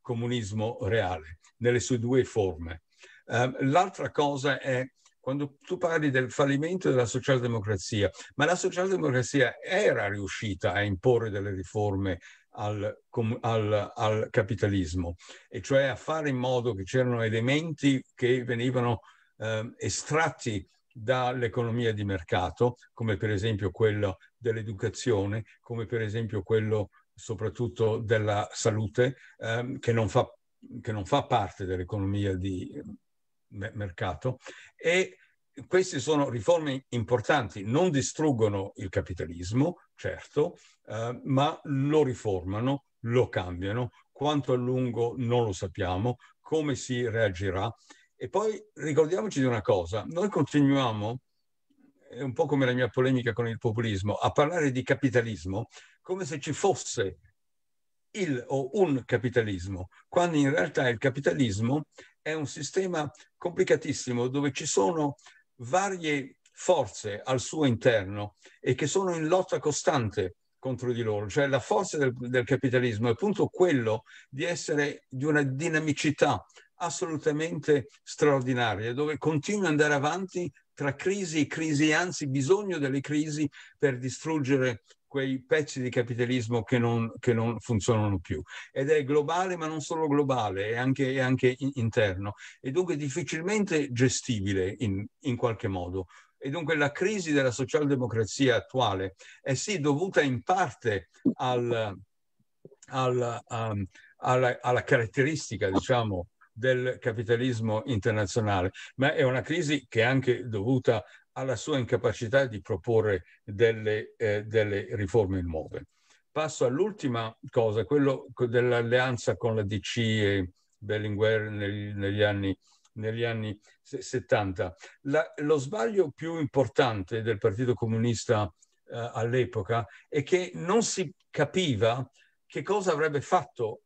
comunismo reale, nelle sue due forme. Uh, l'altra cosa è quando tu parli del fallimento della socialdemocrazia, ma la socialdemocrazia era riuscita a imporre delle riforme al, al, al capitalismo, e cioè a fare in modo che c'erano elementi che venivano eh, estratti dall'economia di mercato, come per esempio quello dell'educazione, come per esempio quello soprattutto della salute, ehm, che, non fa, che non fa parte dell'economia di mercato mercato e queste sono riforme importanti, non distruggono il capitalismo, certo, eh, ma lo riformano, lo cambiano. Quanto a lungo non lo sappiamo, come si reagirà. E poi ricordiamoci di una cosa, noi continuiamo, è un po' come la mia polemica con il populismo, a parlare di capitalismo come se ci fosse il o un capitalismo, quando in realtà il capitalismo è un sistema complicatissimo dove ci sono varie forze al suo interno e che sono in lotta costante contro di loro. Cioè la forza del, del capitalismo è appunto quello di essere di una dinamicità assolutamente straordinaria, dove continua ad andare avanti tra crisi e crisi, anzi bisogno delle crisi per distruggere quei pezzi di capitalismo che non, che non, funzionano più. Ed è globale, ma non solo globale, è anche, è anche interno. E dunque difficilmente gestibile in, in qualche modo. E dunque la crisi della socialdemocrazia attuale è sì dovuta in parte al, al, um, alla, alla, caratteristica, diciamo, del capitalismo internazionale, ma è una crisi che è anche dovuta alla sua incapacità di proporre delle, eh, delle riforme nuove. Passo all'ultima cosa, quello dell'alleanza con la DC e Berlinguer negli, negli anni negli anni 70. La, lo sbaglio più importante del Partito Comunista eh, all'epoca è che non si capiva che cosa avrebbe fatto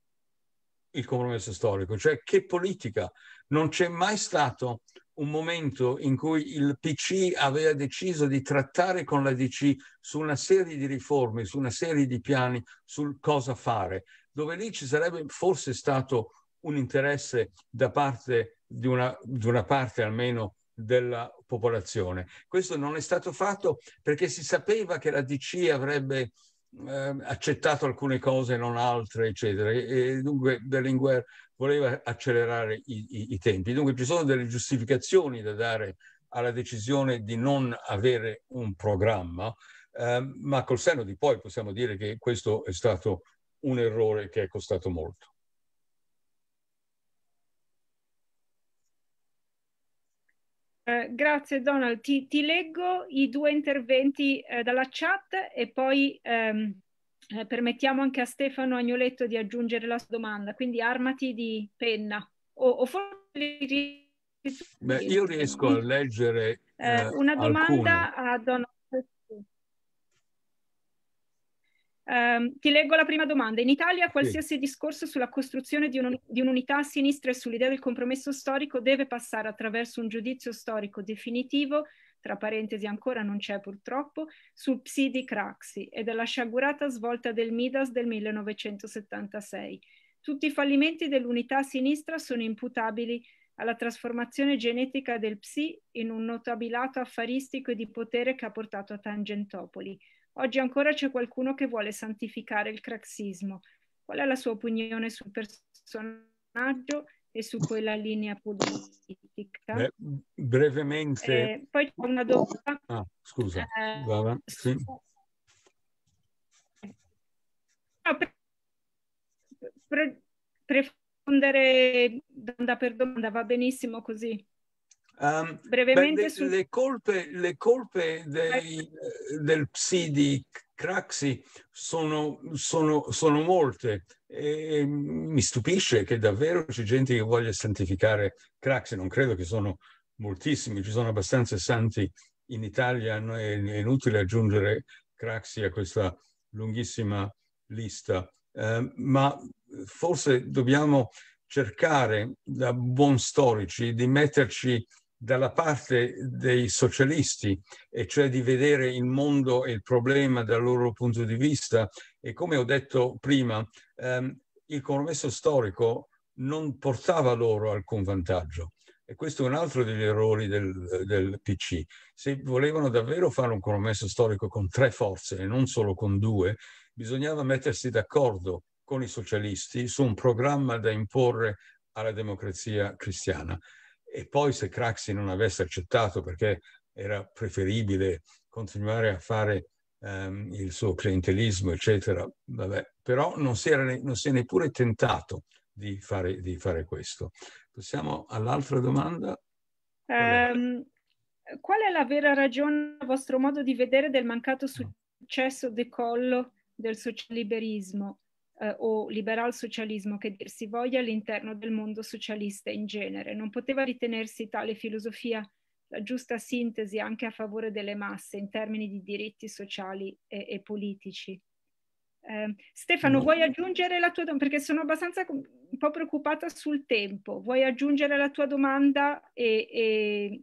il compromesso storico, cioè che politica. Non c'è mai stato un momento in cui il PC aveva deciso di trattare con la DC su una serie di riforme, su una serie di piani, sul cosa fare, dove lì ci sarebbe forse stato un interesse da parte di una, di una parte almeno della popolazione. Questo non è stato fatto perché si sapeva che la DC avrebbe eh, accettato alcune cose e non altre, eccetera. E, dunque Berlinguer voleva accelerare i, i, i tempi. Dunque ci sono delle giustificazioni da dare alla decisione di non avere un programma, eh, ma col senno di poi possiamo dire che questo è stato un errore che è costato molto. Eh, grazie Donald, ti, ti, leggo i due interventi eh, dalla chat e poi ehm, eh, permettiamo anche a Stefano Agnoletto di aggiungere la sua domanda, quindi armati di penna o, o forse... Beh, io riesco a leggere... Eh, eh, una domanda alcune. a Donald. Um, ti leggo la prima domanda. In Italia qualsiasi sì. discorso sulla costruzione di, un, di, un'unità a sinistra e sull'idea del compromesso storico deve passare attraverso un giudizio storico definitivo, tra parentesi ancora non c'è purtroppo, sul psi di Craxi e della sciagurata svolta del Midas del 1976. Tutti i fallimenti dell'unità a sinistra sono imputabili alla trasformazione genetica del psi in un notabilato affaristico e di potere che ha portato a Tangentopoli Oggi ancora c'è qualcuno che vuole santificare il craxismo. Qual è la sua opinione sul personaggio e su quella linea politica? Beh, brevemente. Eh, poi c'è una domanda. Ah, scusa. Eh, Vava, sì. No, pre- pre- pre- rispondere domanda per domanda, va benissimo così. Um, Brevemente beh, su... le, colpe, le colpe dei, ecco. del psi di Craxi sono, sono, sono molte e mi stupisce che davvero c'è gente che voglia santificare Craxi, non credo che sono moltissimi, ci sono abbastanza santi in Italia, è, è inutile aggiungere Craxi a questa lunghissima lista, eh, ma forse dobbiamo cercare da buon storici di metterci dalla parte dei socialisti, e cioè di vedere il mondo e il problema dal loro punto di vista. E come ho detto prima, ehm, il compromesso storico non portava loro alcun vantaggio. E questo è un altro degli errori del, del, PC. Se volevano davvero fare un compromesso storico con tre forze e non solo con due, bisognava mettersi d'accordo con i socialisti su un programma da imporre alla democrazia cristiana. E poi se Craxi non avesse accettato perché era preferibile continuare a fare ehm, il suo clientelismo, eccetera, vabbè, però non si, era ne, non si è neppure tentato di fare, di fare questo. Passiamo all'altra domanda. Um, qual è la vera ragione, a vostro modo di vedere, del mancato successo decollo del socialiberismo? eh, o liberal socialismo che dir si voglia all'interno del mondo socialista in genere. Non poteva ritenersi tale filosofia la giusta sintesi anche a favore delle masse in termini di diritti sociali e, e politici. Eh, Stefano, vuoi aggiungere la tua domanda? Perché sono abbastanza un po' preoccupata sul tempo. Vuoi aggiungere la tua domanda e... e,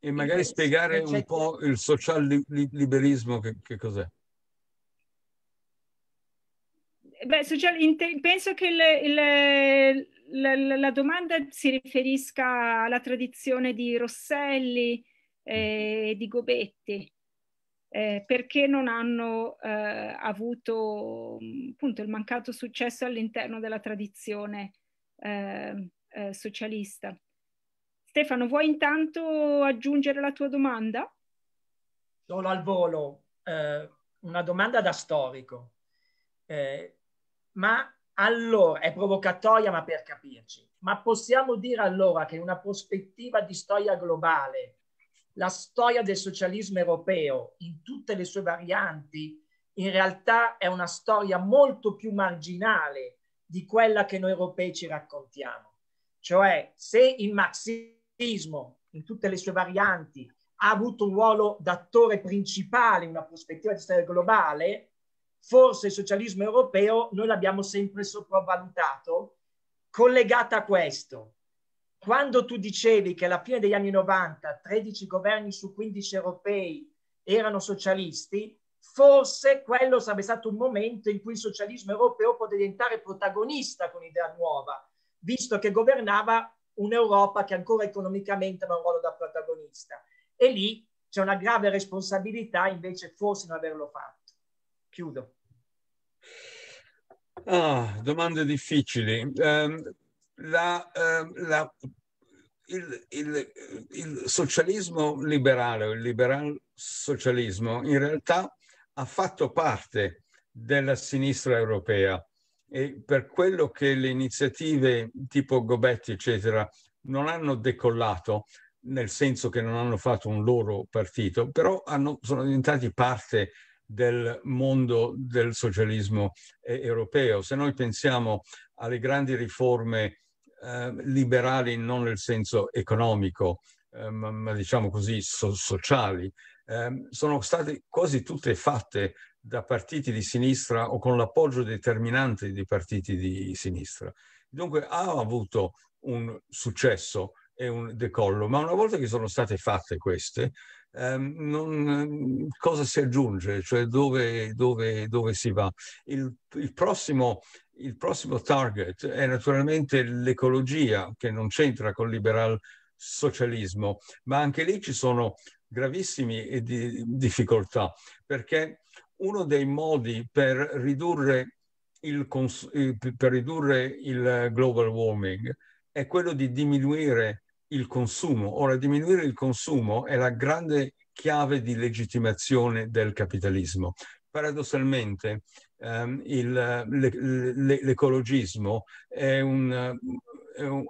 e magari spiegare un po' il social liberismo che, che cos'è? Beh, social, penso che il, il, la, la, domanda si riferisca alla tradizione di Rosselli eh, mm-hmm. e di Gobetti. Eh, perché non hanno eh, avuto appunto il mancato successo all'interno della tradizione ehm, eh, socialista. Stefano, vuoi intanto aggiungere la tua domanda? Solo al volo, eh, una domanda da storico. Eh, ma allora è provocatoria, ma per capirci. Ma possiamo dire allora che una prospettiva di storia globale, la storia del socialismo europeo in tutte le sue varianti, in realtà è una storia molto più marginale di quella che noi europei ci raccontiamo. Cioè, se il marxismo in tutte le sue varianti ha avuto un ruolo d'attore principale in una prospettiva di storia globale, forse il socialismo europeo noi l'abbiamo sempre sopravvalutato, collegata a questo. Quando tu dicevi che alla fine degli anni 90 13 governi su 15 europei erano socialisti, forse quello sarebbe stato un momento in cui il socialismo europeo poteva diventare protagonista con l'idea nuova, visto che governava un'Europa che ancora economicamente aveva un ruolo da protagonista. E lì c'è una grave responsabilità invece forse non averlo fatto. Chiudo. Ah, domande difficili. Um, la, uh, la, il, il, il, socialismo liberale o il liberal socialismo in realtà ha fatto parte della sinistra europea e per quello che le iniziative tipo Gobetti, eccetera, non hanno decollato, nel senso che non hanno fatto un loro partito, però hanno, sono diventati parte del mondo del socialismo eh, europeo. Se noi pensiamo alle grandi riforme eh, liberali non nel senso economico, eh, ma, ma, diciamo così so sociali, ehm, sono state quasi tutte fatte da partiti di sinistra o con l'appoggio determinante di partiti di sinistra. Dunque ha avuto un successo e un decollo, ma una volta che sono state fatte queste, ehm, non, cosa si aggiunge, cioè dove, dove, dove si va. Il, il, prossimo, il, prossimo, target è naturalmente l'ecologia, che non c'entra col liberal socialismo, ma anche lì ci sono gravissime eh, di, difficoltà, perché uno dei modi per ridurre il, eh, per ridurre il global warming è quello di diminuire il consumo. Ora, diminuire il consumo è la grande chiave di legittimazione del capitalismo. Paradossalmente, ehm, il, le, le, l'ecologismo è un,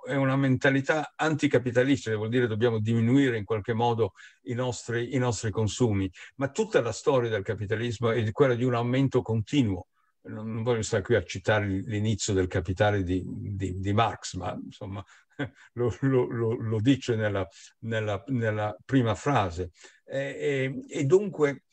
è una mentalità anticapitalista, vuol dire dobbiamo diminuire in qualche modo i nostri, i nostri, consumi, ma tutta la storia del capitalismo è quella di un aumento continuo. Non voglio stare qui a citare l'inizio del capitale di, di, di Marx, ma insomma *laughs* lo, lo, lo dice nella, nella, nella, prima frase. E, e, e, dunque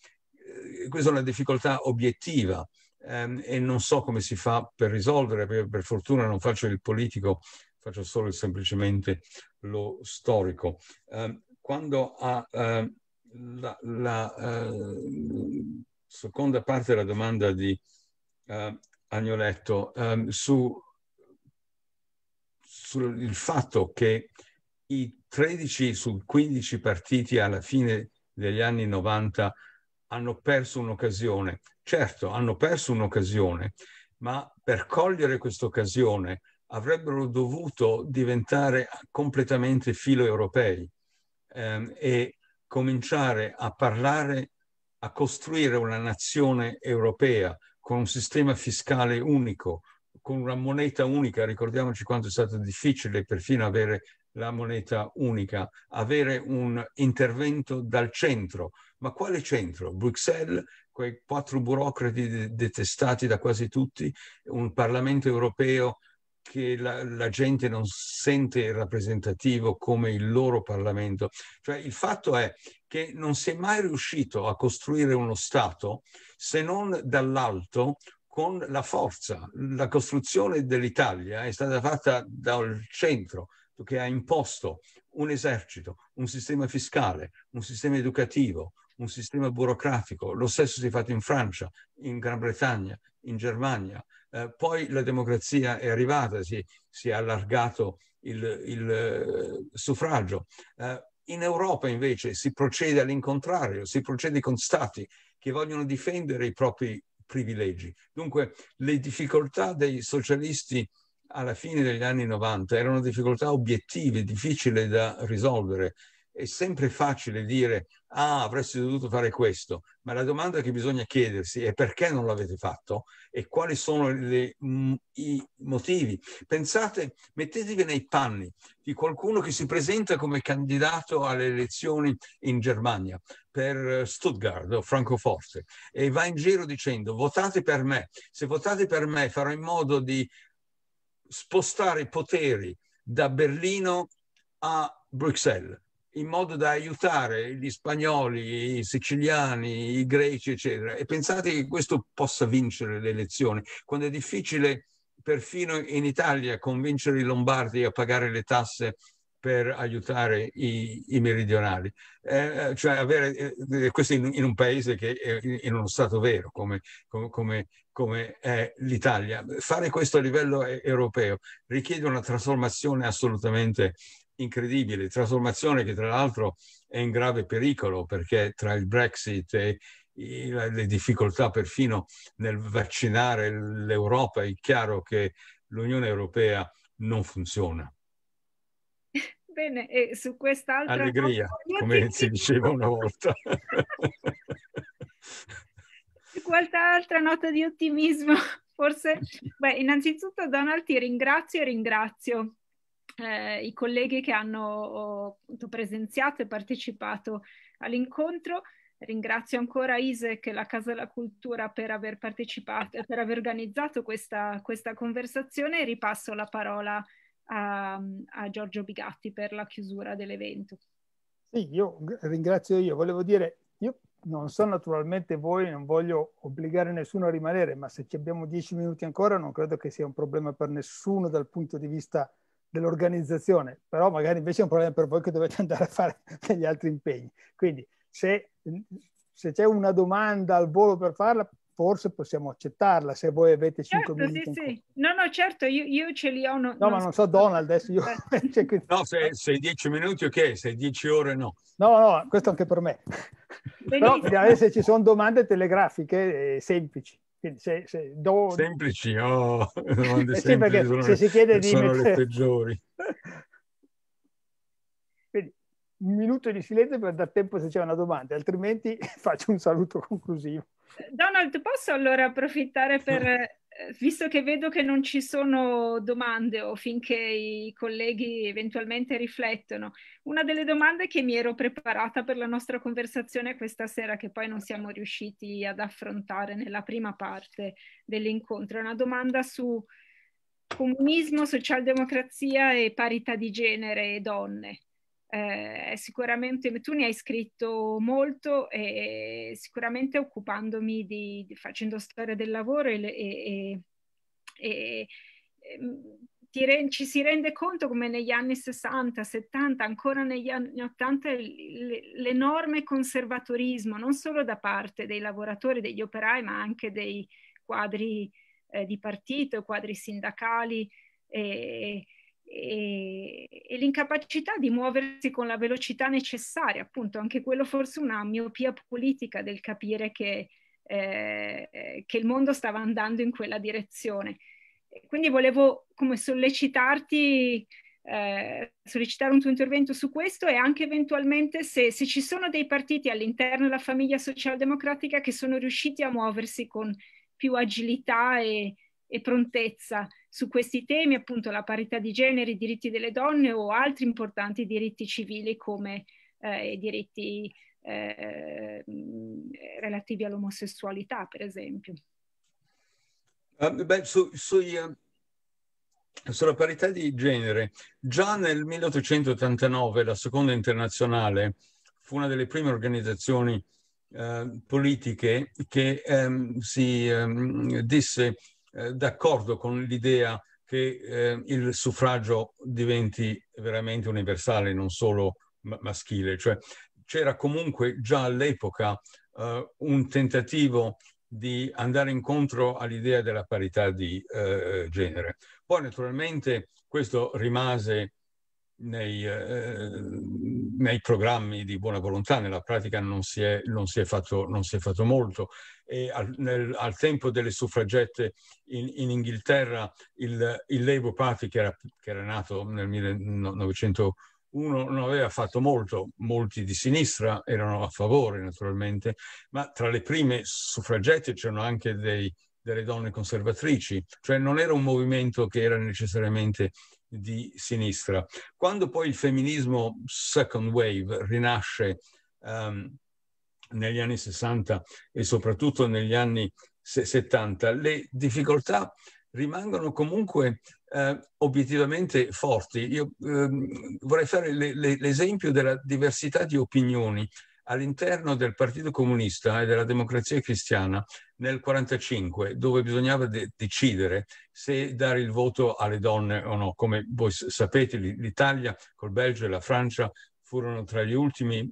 eh, questa è una difficoltà obiettiva ehm, e non so come si fa per risolvere, per, per fortuna non faccio il politico, faccio solo e semplicemente lo storico. Ehm, quando ha ehm, la, la seconda parte della domanda di Agnoletto su sul fatto che i 13 su 15 partiti alla fine degli anni 90 hanno perso un'occasione. Certo, hanno perso un'occasione, ma per cogliere questa occasione avrebbero dovuto diventare completamente filo europei ehm, e cominciare a parlare, a costruire una nazione europea con un sistema fiscale unico, con una moneta unica, ricordiamoci quanto è stato difficile perfino avere la moneta unica, avere un intervento dal centro. Ma quale centro? Bruxelles, quei quattro burocrati detestati da quasi tutti, un Parlamento europeo che la, la, gente non sente rappresentativo come il loro Parlamento. Cioè, il fatto è che non si è mai riuscito a costruire uno Stato se non dall'alto con la forza. La costruzione dell'Italia è stata fatta dal centro che ha imposto un esercito, un sistema fiscale, un sistema educativo, un sistema burocratico. Lo stesso si è fatto in Francia, in Gran Bretagna, in Germania. Eh, poi la democrazia è arrivata, si, si è allargato il, il eh, suffragio. Eh, in Europa invece si procede all'incontrario, si procede con stati che vogliono difendere i propri privilegi. Dunque le difficoltà dei socialisti alla fine degli anni 90 erano difficoltà obiettive, difficili da risolvere è sempre facile dire ah avreste dovuto fare questo, ma la domanda che bisogna chiedersi è perché non l'avete fatto e quali sono le, mm, i motivi. Pensate, mettetevi nei panni di qualcuno che si presenta come candidato alle elezioni in Germania per Stuttgart o Francoforte e va in giro dicendo votate per me, se votate per me farò in modo di spostare i poteri da Berlino a Bruxelles in modo da aiutare gli spagnoli, i siciliani, i greci, eccetera. E pensate che questo possa vincere le elezioni, quando è difficile perfino in Italia convincere i lombardi a pagare le tasse per aiutare i, i meridionali, eh, eh cioè avere eh, eh, questo in, in, un paese che è in uno stato vero come, come, come, come è l'Italia. Fare questo a livello eh, europeo richiede una trasformazione assolutamente incredibile, trasformazione che tra l'altro è in grave pericolo perché tra il Brexit e le difficoltà perfino nel vaccinare l'Europa, è chiaro che l'Unione Europea non funziona. Bene, e su quest'altra... Allegria, cosa... come si diceva una volta. *laughs* qualche altra nota di ottimismo? Forse, *laughs* beh, innanzitutto Donald ti ringrazio e ringrazio eh, i colleghi che hanno presenziato e partecipato all'incontro. Ringrazio ancora ISEC e la Casa della Cultura per aver partecipato e per aver organizzato questa, questa conversazione e ripasso la parola a, a Giorgio Bigatti per la chiusura dell'evento. Sì, io ringrazio io. Volevo dire, io non so naturalmente voi, non voglio obbligare nessuno a rimanere, ma se ci abbiamo dieci minuti ancora non credo che sia un problema per nessuno dal punto di vista dell'organizzazione, però magari invece è un problema per voi che dovete *laughs* andare a fare degli altri impegni. Quindi se, se c'è una domanda al volo per farla, forse possiamo accettarla se voi avete 5 certo, minuti. Sì, sì. No, no, certo, io, io ce li ho. No, no ma non so Donald adesso. Io... *laughs* Cioè, no, se, se 10 minuti ok, se 10 ore no. No, no, questo anche per me. *laughs* Benissimo. Però se ci sono domande telegrafiche eh, semplici se, se do... Semplici, oh, domande *laughs* sì, semplici sono, se si chiede di sono le peggiori. *laughs* Quindi, un minuto di silenzio per dar tempo se c'è una domanda, altrimenti *laughs* faccio un saluto conclusivo. Donald, posso allora approfittare per, eh, visto che vedo che non ci sono domande o finché i colleghi eventualmente riflettono, una delle domande che mi ero preparata per la nostra conversazione questa sera, che poi non siamo riusciti ad affrontare nella prima parte dell'incontro, è una domanda su comunismo, socialdemocrazia e parità di genere e donne eh, sicuramente tu ne hai scritto molto e eh, sicuramente occupandomi di, di facendo storia del lavoro e, e, e, e ehm, re, ci si rende conto come negli anni 60, 70, ancora negli anni 80 l'enorme conservatorismo non solo da parte dei lavoratori, degli operai, ma anche dei quadri eh, di partito, quadri sindacali. Eh, e, e, l'incapacità di muoversi con la velocità necessaria, appunto anche quello forse una miopia politica del capire che, eh, che il mondo stava andando in quella direzione. Quindi volevo come sollecitarti, eh, sollecitare un tuo intervento su questo e anche eventualmente se, se ci sono dei partiti all'interno della famiglia socialdemocratica che sono riusciti a muoversi con più agilità e, e prontezza su questi temi, appunto la parità di genere, i diritti delle donne o altri importanti diritti civili come eh, i diritti eh, mm, relativi all'omosessualità, per esempio. Uh, beh, su, sui, uh, sulla parità di genere, già nel 1889 la Seconda Internazionale fu una delle prime organizzazioni uh, politiche che um, si um, disse eh, d'accordo con l'idea che eh, il suffragio diventi veramente universale, non solo ma- maschile. Cioè c'era comunque già all'epoca eh, un tentativo di andare incontro all'idea della parità di eh, genere. Poi naturalmente questo rimase nei, eh, nei, programmi di buona volontà, nella pratica non si è, non si è, fatto, non si è fatto, molto eh, al, nel, al, tempo delle suffragette in, in Inghilterra il, il Labour Party, che era, che era nato nel 1901, non aveva fatto molto, molti di sinistra erano a favore naturalmente, ma tra le prime suffragette c'erano anche dei, delle donne conservatrici, cioè non era un movimento che era necessariamente di sinistra. Quando poi il femminismo second wave rinasce um, negli anni 60 e soprattutto negli anni 70, le difficoltà rimangono comunque eh, obiettivamente forti. Io eh, vorrei fare le, le, l'esempio della diversità di opinioni all'interno del Partito Comunista e della Democrazia Cristiana nel 1945, dove bisognava de- decidere se dare il voto alle donne o no. Come voi sapete, l'Italia col Belgio e la Francia furono tra gli ultimi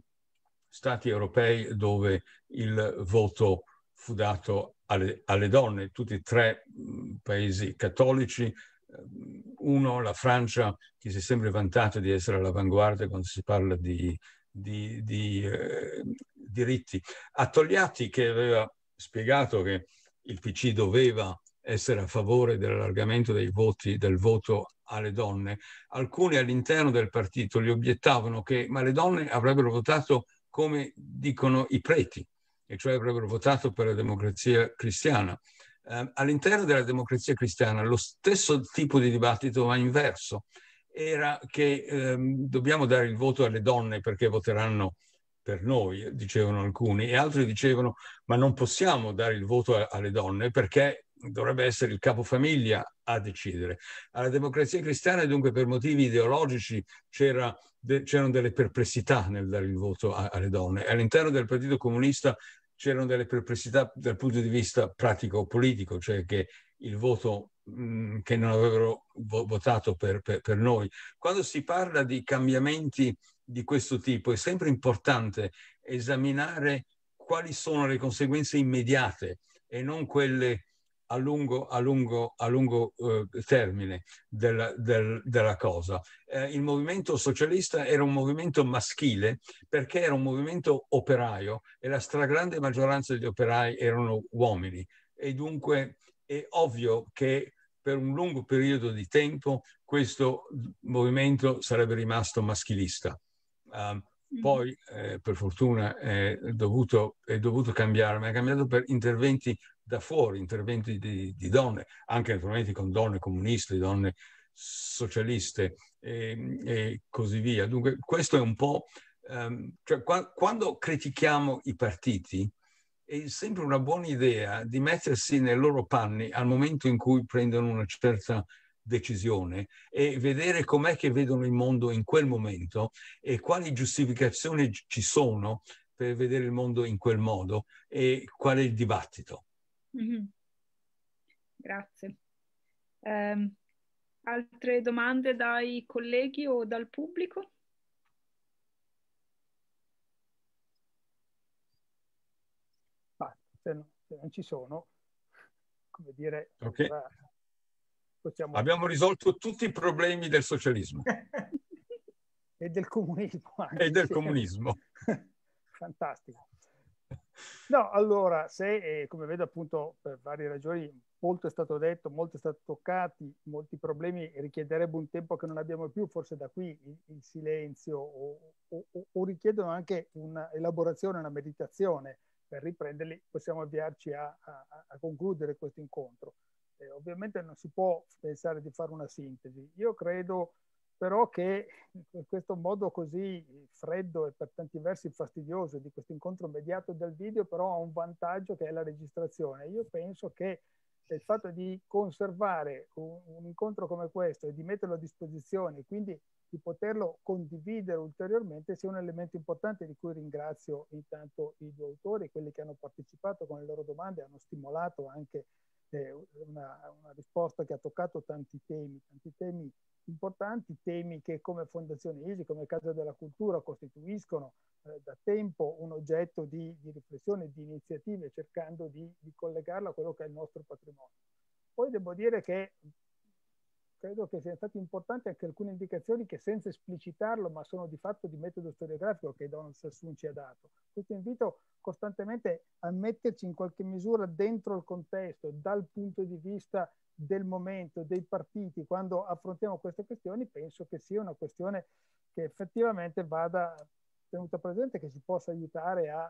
stati europei dove il voto fu dato alle, alle donne, tutti e tre mh, mm, paesi cattolici, ehm, uno, la Francia, che si è sempre vantata di essere all'avanguardia quando si parla di, di, di eh, diritti. A Togliatti, che aveva spiegato che il PC doveva essere a favore dell'allargamento dei voti, del voto alle donne, alcuni all'interno del partito gli obiettavano che ma le donne avrebbero votato come dicono i preti, e cioè avrebbero votato per la democrazia cristiana. Eh, all'interno della democrazia cristiana lo stesso tipo di dibattito va inverso. Era che ehm, dobbiamo dare il voto alle donne perché voteranno per noi, dicevano alcuni, e altri dicevano ma non possiamo dare il voto alle donne perché dovrebbe essere il capofamiglia a decidere. Alla democrazia cristiana, dunque, per motivi ideologici c'era, de, c'erano delle perplessità nel dare il voto a, alle donne. All'interno del Partito Comunista c'erano delle perplessità dal punto di vista pratico-politico, cioè che il voto mm, che non avevano votato per, per, per noi. Quando si parla di cambiamenti di questo tipo è sempre importante esaminare quali sono le conseguenze immediate e non quelle a lungo, a lungo, a lungo eh, termine della, del, della cosa. Eh, il movimento socialista era un movimento maschile perché era un movimento operaio e la stragrande maggioranza degli operai erano uomini e dunque è ovvio che per un lungo periodo di tempo questo movimento sarebbe rimasto maschilista. Um, poi eh, per fortuna è dovuto, è dovuto cambiare, ma è cambiato per interventi da fuori, interventi di, di donne, anche naturalmente con donne comuniste, donne socialiste e, e così via. Dunque questo è un po'... Um, cioè, qua, quando critichiamo i partiti, è sempre una buona idea di mettersi nei loro panni al momento in cui prendono una certa decisione e vedere com'è che vedono il mondo in quel momento e quali giustificazioni ci sono per vedere il mondo in quel modo e qual è il dibattito. Mm-hmm. Grazie. Um, altre domande dai colleghi o dal pubblico? Ah, se, non, se non ci sono, come dire, okay. possiamo... abbiamo risolto tutti i problemi del socialismo. *laughs* e del comunismo. Anche. E del comunismo. *laughs* Fantastico. No, allora, se eh, come vedo appunto per varie ragioni molto è stato detto, molto è stato toccato, molti problemi richiederebbe un tempo che non abbiamo più, forse da qui il, il silenzio o, o, o, richiedono anche un'elaborazione, una meditazione per riprenderli, possiamo avviarci a, a, a concludere questo incontro. Eh, ovviamente non si può pensare di fare una sintesi. Io credo però che in questo modo così freddo e per tanti versi fastidioso di questo incontro mediato dal video, però ha un vantaggio che è la registrazione. Io penso che il fatto di conservare un, un incontro come questo e di metterlo a disposizione, quindi di poterlo condividere ulteriormente, sia un elemento importante di cui ringrazio intanto i due autori, quelli che hanno partecipato con le loro domande, hanno stimolato anche eh, una, una risposta che ha toccato tanti temi, tanti temi importanti, temi che come Fondazione ISI, come Casa della Cultura costituiscono eh, da tempo un oggetto di, di riflessione, di iniziative, cercando di, di, collegarlo a quello che è il nostro patrimonio. Poi devo dire che credo che siano state importanti anche alcune indicazioni che senza esplicitarlo, ma sono di fatto di metodo storiografico che Don Sassun ci ha dato. Questo invito costantemente a metterci in qualche misura dentro il contesto, dal punto di vista del momento, dei partiti, quando affrontiamo queste questioni, penso che sia una questione che effettivamente vada tenuta presente, che ci possa aiutare a,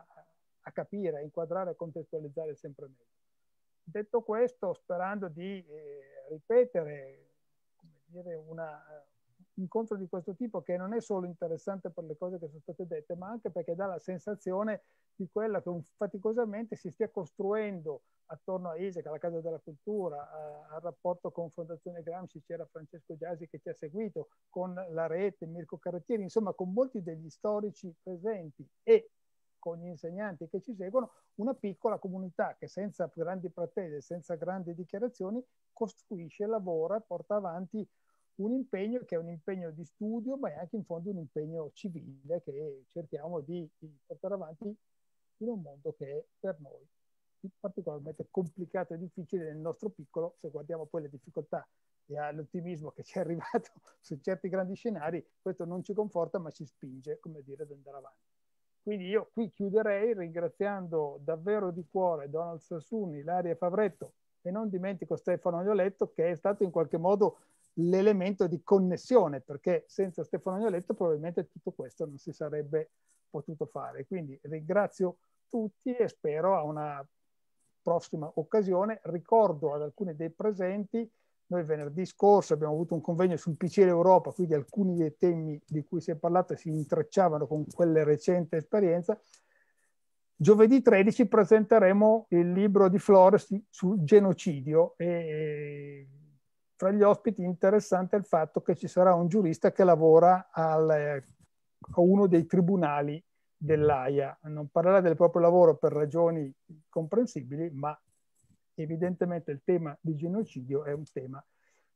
a capire, a inquadrare, a contestualizzare sempre meglio. Detto questo, sperando di eh, ripetere dire, una, incontro di questo tipo che non è solo interessante per le cose che sono state dette, ma anche perché dà la sensazione di quella che faticosamente si stia costruendo attorno a ISEC, alla Casa della Cultura, a, al rapporto con Fondazione Gramsci, c'era Francesco Giasi che ci ha seguito, con la rete, Mirko Carrettieri, insomma con molti degli storici presenti e con gli insegnanti che ci seguono, una piccola comunità che senza grandi pretese, senza grandi dichiarazioni, costruisce, lavora, porta avanti un impegno che è un impegno di studio, ma è anche in fondo un impegno civile che cerchiamo di, di portare avanti in un mondo che è per noi particolarmente complicato e difficile nel nostro piccolo, se guardiamo poi le difficoltà e all'ottimismo che ci è arrivato *laughs* su certi grandi scenari, questo non ci conforta ma ci spinge, come dire, ad andare avanti. Quindi io qui chiuderei ringraziando davvero di cuore Donald Sassuni, Ilaria Favretto e non dimentico Stefano Agnoletto che è stato in qualche modo l'elemento di connessione, perché senza Stefano Agnoletto probabilmente tutto questo non si sarebbe potuto fare. Quindi ringrazio tutti e spero a una prossima occasione. Ricordo ad alcuni dei presenti, noi venerdì scorso abbiamo avuto un convegno sul PC Europa, quindi alcuni dei temi di cui si è parlato si intrecciavano con quella recente esperienza. Giovedì 13 presenteremo il libro di Flores sul genocidio e fra gli ospiti interessante è il fatto che ci sarà un giurista che lavora al, a uno dei tribunali dell'AIA. Non parlerà del proprio lavoro per ragioni comprensibili, ma evidentemente il tema di genocidio è un tema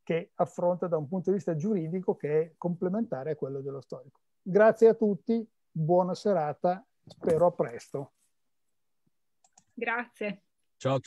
che affronta da un punto di vista giuridico che è complementare a quello dello storico. Grazie a tutti, buona serata, spero a presto. Grazie. Ciao.